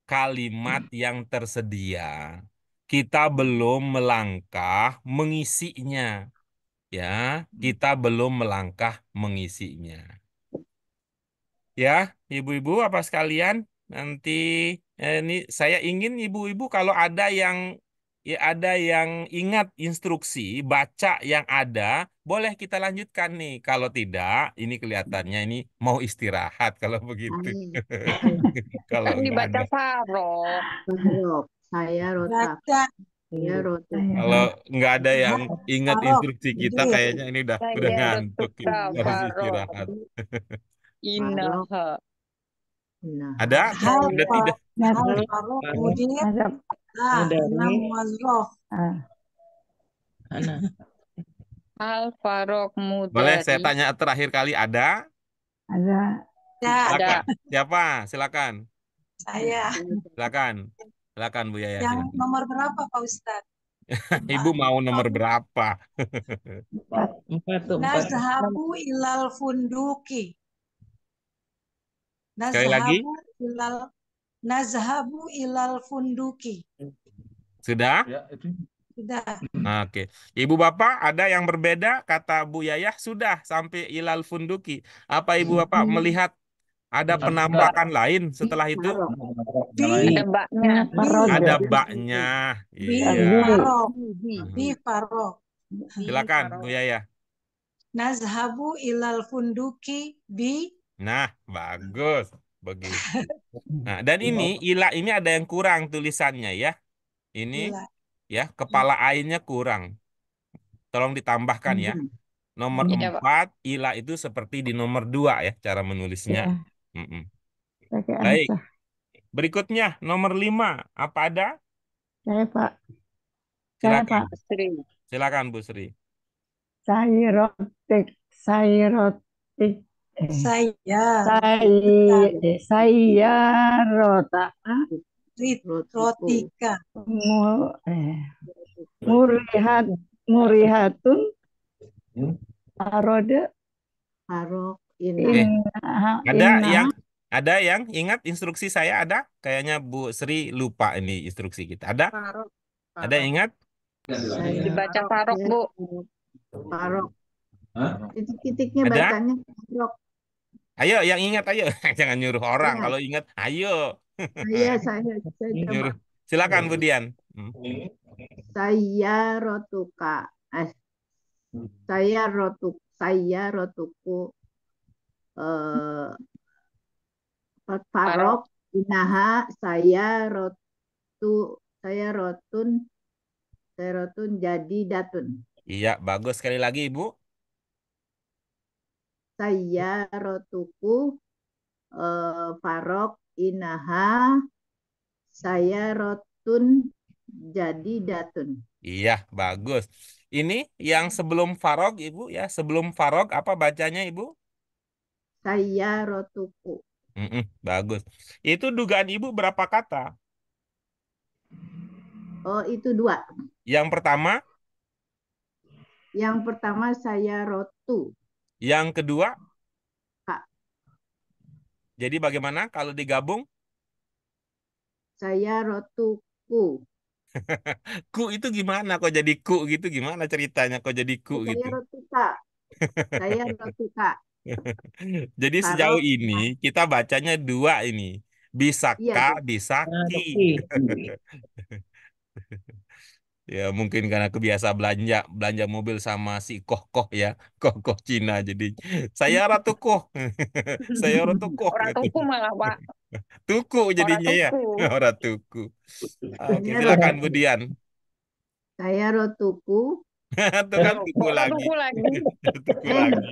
kalimat hmm. yang tersedia. Kita belum melangkah mengisinya. Ya, hmm. kita belum melangkah mengisinya. Ya, ibu-ibu apa sekalian? Nanti eh, ini saya ingin ibu-ibu kalau ada yang ya ada yang ingat instruksi, baca yang ada, boleh kita lanjutkan nih. Kalau tidak, ini kelihatannya ini mau istirahat kalau begitu. Hmm. kalau dibaca Farok. Saya Rota. Kalau nggak ada yang ingat instruksi kita, kayaknya ini udah udah ngantuk, harus istirahat. Nah. Ada ada tidak? ada Al Farok Mudari. Boleh saya tanya terakhir kali ada? Ada. Ya, ada. Siapa? Silakan. Saya. Silakan. Silakan Bu Yaya. Yang silakan. nomor berapa Pak Ustaz? Ibu mau nomor berapa? empat, empat, nah, empat. Nazhabu ilal funduki. Nah, Sekali lagi. Ilal, nazhabu ilal funduki. Sudah? Ya, sudah. Oke. Okay. Ibu Bapak ada yang berbeda kata Bu Yayah sudah sampai ilal funduki. Apa Ibu Bapak hmm. melihat ada penambahan lain setelah itu? ada baknya. Ada baknya. Iya. Di faro. Hmm. Silakan Bu Yayah. Nazhabu ilal funduki bi Nah, bagus. Begitu. Nah, dan ini ila ini ada yang kurang tulisannya ya. Ini ila. ya, kepala ainnya kurang. Tolong ditambahkan ya. Hmm. Nomor ya, empat ila itu seperti di nomor dua ya cara menulisnya. Ya. Mm -mm. Oke, Baik. Berikutnya nomor lima apa ada? Saya Pak. Saya Silakan. Pak Sri. Silakan Bu Sri. Sairotik, sairotik Mm. Saya. Saya. Saya rota. Rotika. mu eh, Murihat. Murihatun. Hmm? Arode. Arok. ini eh, Ada inna. yang ada yang ingat instruksi saya ada? Kayaknya Bu Sri lupa ini instruksi kita. Ada? Parok. Parok. Ada yang ingat? Saya. Dibaca parok, ya. Bu. Parok. Hah? Titik-titiknya bacanya parok. Ayo yang ingat ayo. Jangan nyuruh orang. Ya. Kalau ingat ayo. Oh, iya saya saya nyuruh. Silakan iya. Bu Dian. Hmm. Saya rotuka. Eh, saya rotuk saya rotuku eh parok inaha saya rotu saya rotun saya rotun jadi datun. Iya, bagus sekali lagi Ibu sayyaratuku uh, eh, farok inaha rotun jadi datun. Iya, bagus. Ini yang sebelum farok Ibu ya, sebelum farok apa bacanya Ibu? Sayyaratuku. Mm -mm, bagus. Itu dugaan Ibu berapa kata? Oh, itu dua. Yang pertama? Yang pertama saya rotu. Yang kedua? Kak. Jadi bagaimana kalau digabung? Saya rotuku. ku itu gimana? Kok jadi ku gitu? Gimana ceritanya kok jadi ku Saya gitu? Rotuka. Saya rotuka. jadi Karena... sejauh ini kita bacanya dua ini. Bisa iya, ka, bisa ki ya mungkin karena kebiasa belanja belanja mobil sama si koh koh ya koh koh Cina jadi saya ratu koh saya ratu koh orang gitu. tuku malah pak tuku jadinya orang iya, iya. tuku. ya orang tuku oke silakan Budian saya rotuku itu kan tuku lagi tuku lagi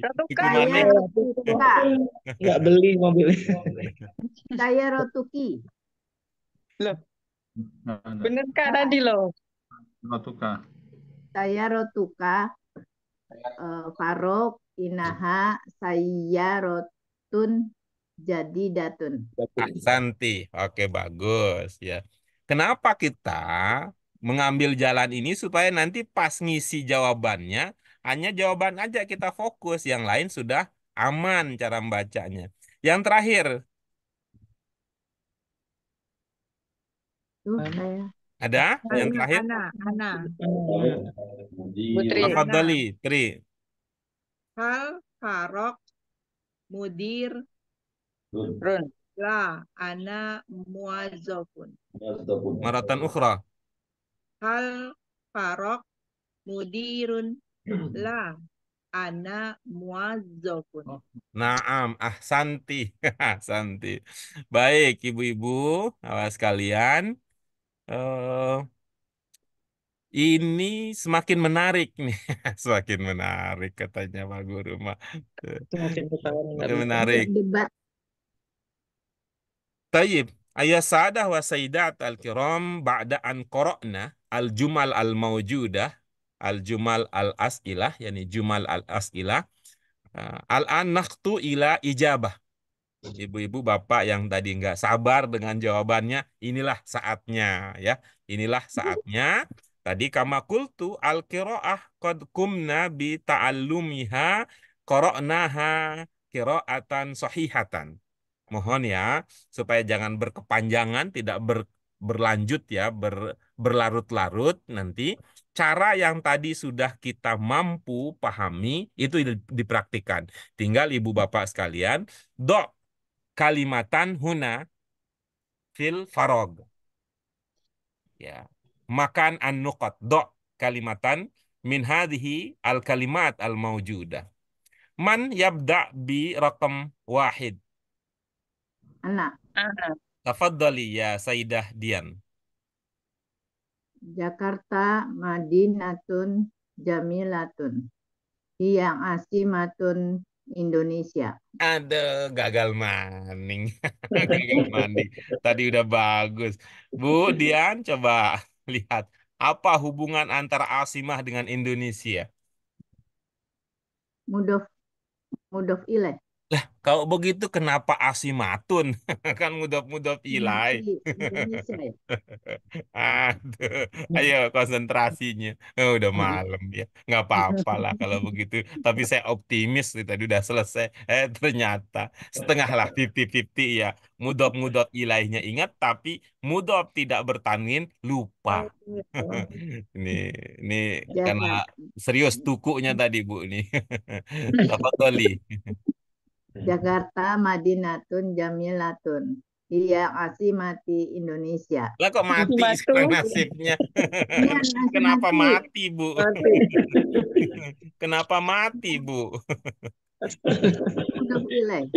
tuku lagi tuku nggak beli mobil saya rotuki loh bener kak tadi loh Rotuka. Saya Rotuka. Uh, eh, Farok Inaha saya Rotun jadi datun. Santi, oke bagus ya. Kenapa kita mengambil jalan ini supaya nanti pas ngisi jawabannya hanya jawaban aja kita fokus, yang lain sudah aman cara membacanya. Yang terakhir. saya. Ada Ana, yang terakhir? Ana, Ana. Putri. Tafadhali, Tri. Hal Farok Mudir Run. La Ana Muazzafun. Maratan ukhra. Hal Farok Mudirun La Ana Muazzafun. Naam, ah Santi. Santi. Baik, ibu-ibu, awas kalian. Uh, ini semakin menarik nih, semakin menarik katanya Pak Guru Ma. Semakin menarik. menarik. Debat. Tayyib. Ayah sadah wa sayyidat al-kiram ba'da an qara'na al-jumal al-mawjudah al-jumal al-as'ilah yani jumal al-as'ilah ah, al-an nakhtu ila ijabah ibu-ibu bapak yang tadi nggak sabar dengan jawabannya inilah saatnya ya inilah saatnya tadi kama kultu al qiraah qad kumna bi ta'allumiha qara'naha qiraatan sahihatan mohon ya supaya jangan berkepanjangan tidak ber, berlanjut ya ber, berlarut-larut nanti cara yang tadi sudah kita mampu pahami itu dipraktikan. Tinggal ibu bapak sekalian, dok kalimatan huna fil farog. Ya. Makan an nukat do kalimatan min hadhi al kalimat al maujuda. Man yabda bi rakam wahid. Ana. Ana. Tafaddali ya Sayyidah Dian. Jakarta Madinatun Jamilatun. Yang Asimatun Indonesia. Ada gagal maning. gagal maning. Tadi udah bagus. Bu Dian coba lihat apa hubungan antara Asimah dengan Indonesia? Mudof Mudof ilaih. Lah, kalau begitu kenapa asimatun? kan mudop-mudop iya ilai. Ya. Aduh, ayo konsentrasinya. Oh, udah iya. malam ya. Nggak apa-apa lah kalau begitu. Tapi saya optimis nih, tadi udah selesai. Eh, ternyata setengah lah 50-50 ya. Mudop-mudop ilainya ingat, tapi mudop tidak bertanin lupa. Oh, gitu. ini ini ya, karena serius tukunya tadi Bu nih. Apa Goli? Hmm. Jakarta Madinatun Jamilatun. Iya, asih mati Indonesia. Lah kok mati sekarang nasibnya? Iya, Kenapa mati, mati Bu? Kenapa mati, Bu? Mudof ilai.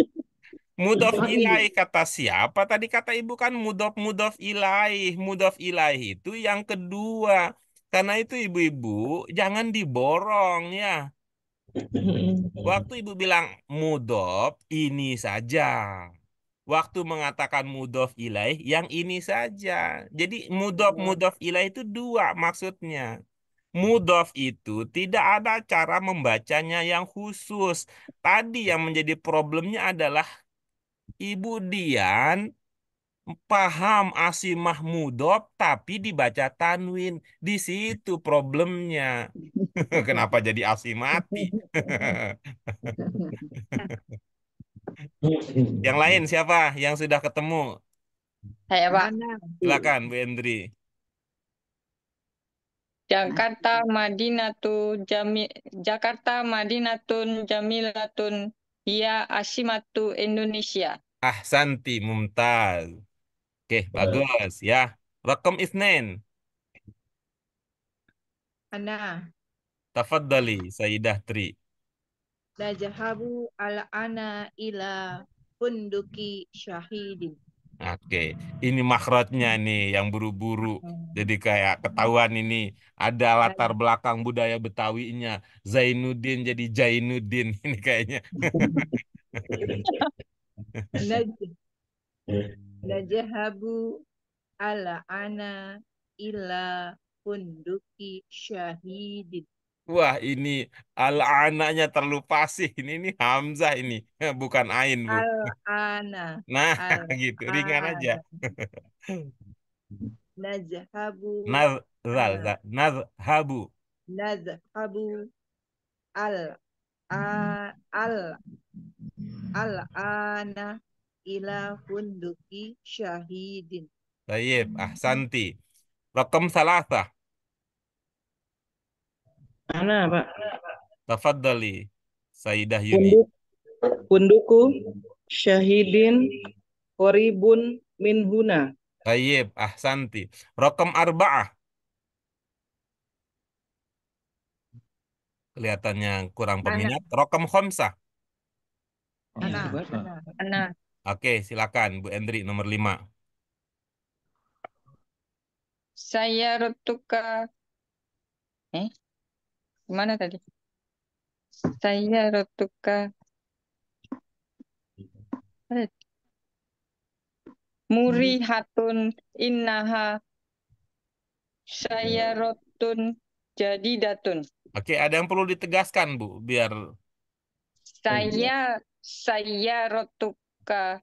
Mudof ilai kata siapa? Tadi kata Ibu kan mudof mudof ilai. Mudof ilai itu yang kedua. Karena itu ibu-ibu jangan diborong ya. Mm-hmm. Waktu ibu bilang mudof ini saja. Waktu mengatakan mudof ilaih yang ini saja. Jadi mudof iya. mudof ilaih itu dua maksudnya. Mudof itu tidak ada cara membacanya yang khusus. Tadi yang menjadi problemnya adalah Ibu Dian paham asimah mudof tapi dibaca tanwin. Di situ problemnya. Kenapa jadi asli mati? yang lain siapa yang sudah ketemu? Saya Pak. Silakan Bu Endri. Jakarta Madinatun Jami Jakarta Madinatun Jamilatun Ya Asimatu Indonesia. Ah Santi Mumtaz. Oke, okay, bagus ya. Rekam Isnin. Ana. Tafaddali Sayyidah Tri. Najahabu al-ana ila punduki syahidin. Oke, okay. ini makhrajnya nih yang buru-buru. Hmm. Jadi kayak ketahuan ini ada latar belakang budaya Betawinya. Zainuddin jadi Jainuddin ini kayaknya. Najahabu ala ana ila punduki syahidin. Wah, ini al anaknya terlalu pasih Ini ini hamzah ini, eh, bukan ain, Bu. Al-ana. Nah, al gitu. Ringan aja. Nazhabu. Nazal nazhabu. Nazhabu al a al al ana ila hunduki syahidin. Tayyib, hmm. ahsanti. Rakam sah. Ana, Pak. Tafaddali, Saidah Yuni. Punduku syahidin koribun min huna. Tayyib, ahsanti. Rokam arba'ah. Kelihatannya kurang peminat. Rokam khomsah. Ana. Ana. Oke, silakan Bu Endri nomor lima. Saya rotuka. Eh, Gimana tadi? Saya rotuka. Eh. hatun innaha saya rotun jadi datun. Oke, ada yang perlu ditegaskan, Bu, biar saya saya rotuka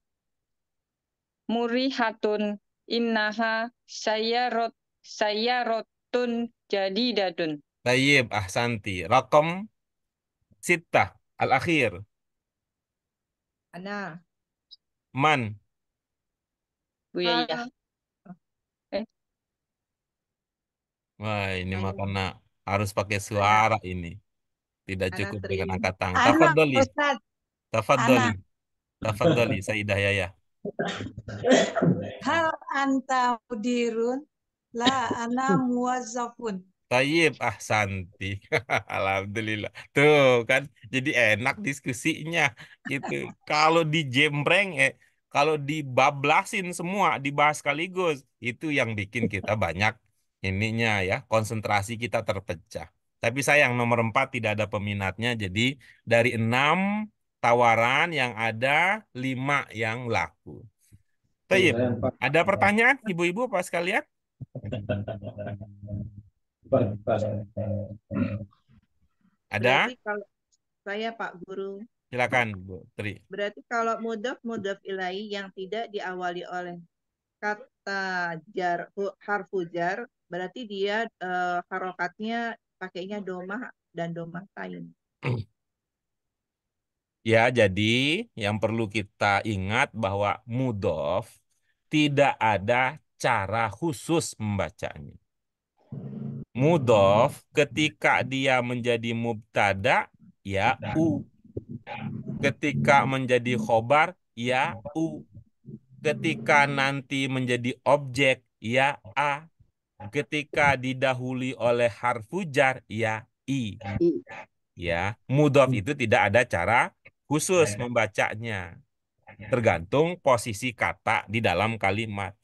hatun innaha saya rot saya rotun jadi dadun. Tayyib, ahsanti. Rakam sittah, al-akhir. Ana. Man. Bu Yaya. Ah. Eh. Wah, ini Ana. makanya harus pakai suara Ana. ini. Tidak Ana cukup dengan angkat tangan. Tafadholi. Tafadholi. Tafadholi, Saidah Yaya. Hal anta mudirun? La ana muwazzafun. Tayyib, ah Santi. Alhamdulillah. Tuh kan jadi enak diskusinya gitu. kalau jembreng eh kalau dibablasin semua dibahas sekaligus itu yang bikin kita banyak ininya ya, konsentrasi kita terpecah. Tapi sayang nomor empat tidak ada peminatnya jadi dari enam tawaran yang ada lima yang laku. Iya, Tayyib, ada pertanyaan ibu-ibu pas sekalian? Eh, eh. Ada? kalau saya Pak Guru. Silakan Bu Tri. Berarti kalau mudaf mudaf ilai yang tidak diawali oleh kata jar harfu jar berarti dia uh, harokatnya pakainya domah dan domah tain. Ya, jadi yang perlu kita ingat bahwa mudof tidak ada cara khusus membacanya mudhof ketika dia menjadi mubtada ya u ketika menjadi khobar ya u ketika nanti menjadi objek ya a ketika didahului oleh harfu jar ya i ya mudhof itu tidak ada cara khusus ya. membacanya ya. tergantung posisi kata di dalam kalimat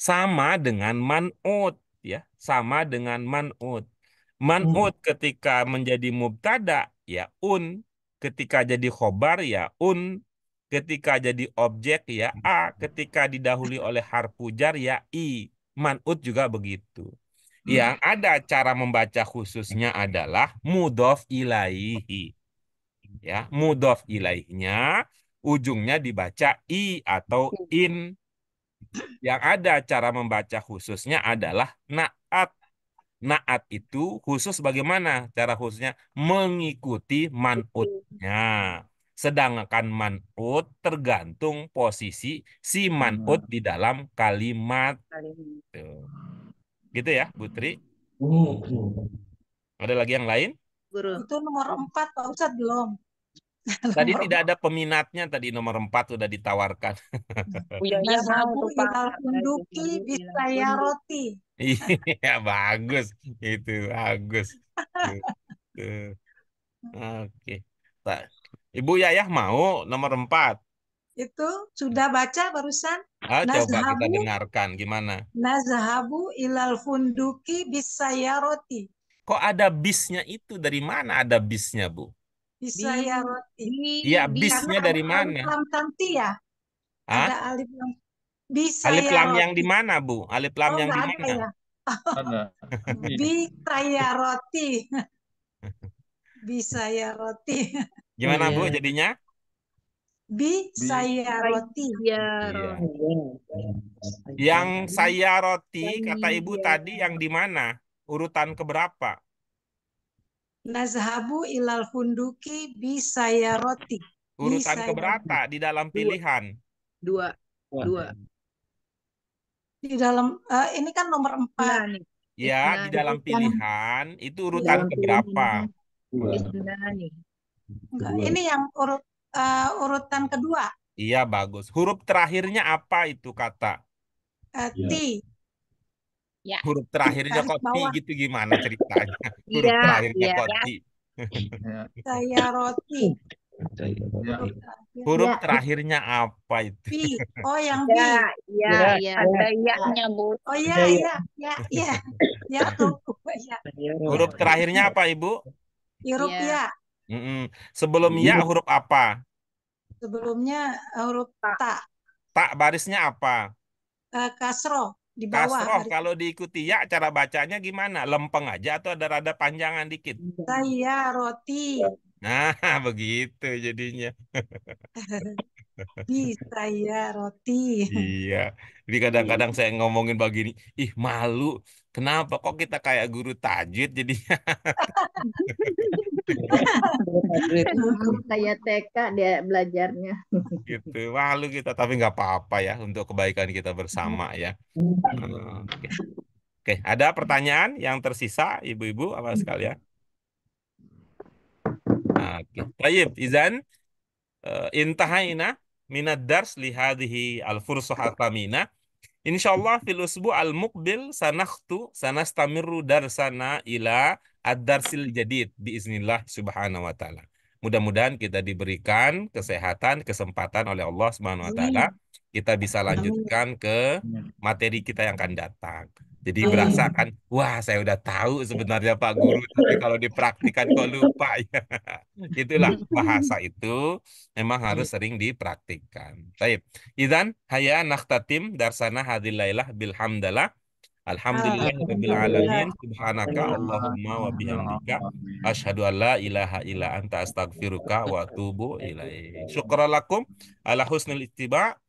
sama dengan manut ya sama dengan manut. Hmm. Manut hmm. ketika menjadi mubtada ya un, ketika jadi khobar ya un, ketika jadi objek ya a, ketika didahului oleh harfu jar ya i. Manut juga begitu. Hmm. Yang ada cara membaca khususnya adalah mudof ilaihi. Ya, mudof ilaihnya ujungnya dibaca i atau in yang ada cara membaca khususnya adalah naat. Naat itu khusus bagaimana? Cara khususnya mengikuti manutnya. Sedangkan manut tergantung posisi si manut hmm. di dalam kalimat. Gitu, ya, Putri? Hmm, ada lagi yang lain? Guru. Itu nomor empat, Pak Ustadz belum. Tadi nomor tidak 4. ada peminatnya tadi nomor 4 sudah ditawarkan. Uya, oh iya, Nasabu iya, iya, hilal iya, bisa ya roti. Iya, bagus. Itu bagus. Oke. Okay. Ibu Yayah mau nomor 4. Itu sudah baca barusan? Ah, coba kita dengarkan gimana. Nazhabu ilal funduki bisa ya roti. Kok ada bisnya itu? Dari mana ada bisnya, Bu? Bisa ya roti Iya, bisnya dari mana? Lam tanti ya? ha? Ada alif lam. Bisa alif ya lam yang di mana, Bu? Alif lam oh, yang di mana? Ya? Bisa ya roti. Bisa ya roti. Gimana, Bu, iya. jadinya? Bisa ya roti. Ya, Yang saya roti iya. kata ibu tadi yang di mana? Urutan keberapa? Nazhabu ilal hunduki ya roti Urutan keberatan ya keberapa di dalam pilihan? Dua. Dua. Dua. Di dalam, uh, ini kan nomor empat. Nah, ya, di dalam kan pilihan, itu urutan keberapa? Dua. Enggak, ini yang urut uh, urutan kedua. Iya, bagus. Huruf terakhirnya apa itu kata? Uh, eh, ya. T ya. huruf terakhirnya kopi gitu gimana ceritanya? huruf ya, terakhirnya ya, kopi. Ya. Saya roti. Ya. Huruf ya. terakhirnya apa itu? Bi. Oh, yang B, Ya, ya, ya. Ada iya. ya-nya, Bu. Oh, iya, iya, ya, ya, ya, ya. Ya, ya. Huruf terakhirnya apa, Ibu? Huruf ya. ya. Mm -mm. Sebelum ya huruf apa? Sebelumnya eh, huruf tak. Tak barisnya apa? Uh, kasro di bawah. Kasroh, kalau diikuti ya cara bacanya gimana? Lempeng aja atau ada rada panjangan dikit? Saya roti. Nah, begitu jadinya. Bisa ya roti. Iya. Jadi iya. kadang-kadang saya ngomongin begini, ih malu. Kenapa kok kita kayak guru tajwid jadinya? kayak TK dia belajarnya. Gitu. Malu kita tapi nggak apa-apa ya untuk kebaikan kita bersama ya. Oke. Oke, ada pertanyaan yang tersisa ibu-ibu apa sekalian? Oke. Baik, Izan. Eh, intahaina minad dars li hadhihi al fursah iya. al thamina. Insyaallah fil usbu al muqbil sanakhtu sanastamirru darsana ila ad-darsil jadid iznillah subhanahu wa taala. Mudah-mudahan kita diberikan kesehatan, kesempatan oleh Allah Subhanahu wa taala. Kita bisa lanjutkan ke materi kita yang akan datang. Jadi hmm. Oh, iya. berasa kan, wah saya udah tahu sebenarnya Pak Guru, tapi kalau dipraktikan kok lupa ya. Itulah bahasa itu memang harus iya. sering dipraktikkan. Baik. Izan, haya nakhtatim darsana hadil lailah Alhamdulillah. Ah, rabbil alamin subhanaka allahumma wa bihamdika asyhadu an la ilaha illa anta astaghfiruka wa atubu ilaik. Syukran lakum ala husnil ittiba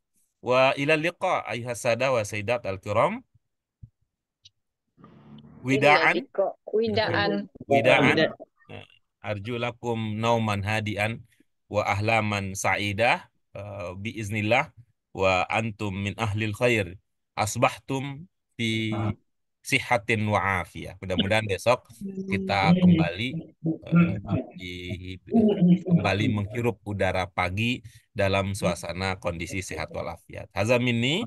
wa ila liqa sada wa sayyidat al-kiram. Widaan. Widaan. Widaan. Arjulakum nauman hadian wa ahlaman sa'idah uh, biiznillah wa antum min ahlil khair asbahtum fi sihatin wa afiyah. Mudah-mudahan besok kita kembali uh, di, kembali menghirup udara pagi dalam suasana kondisi sehat walafiat. Hazamini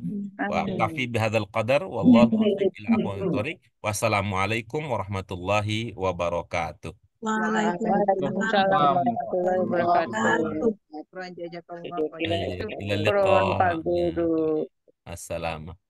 wa kafi bihadzal qadar wallahu Wassalamualaikum warahmatullahi wabarakatuh. Waalaikumsalam warahmatullahi wabarakatuh. Assalamualaikum.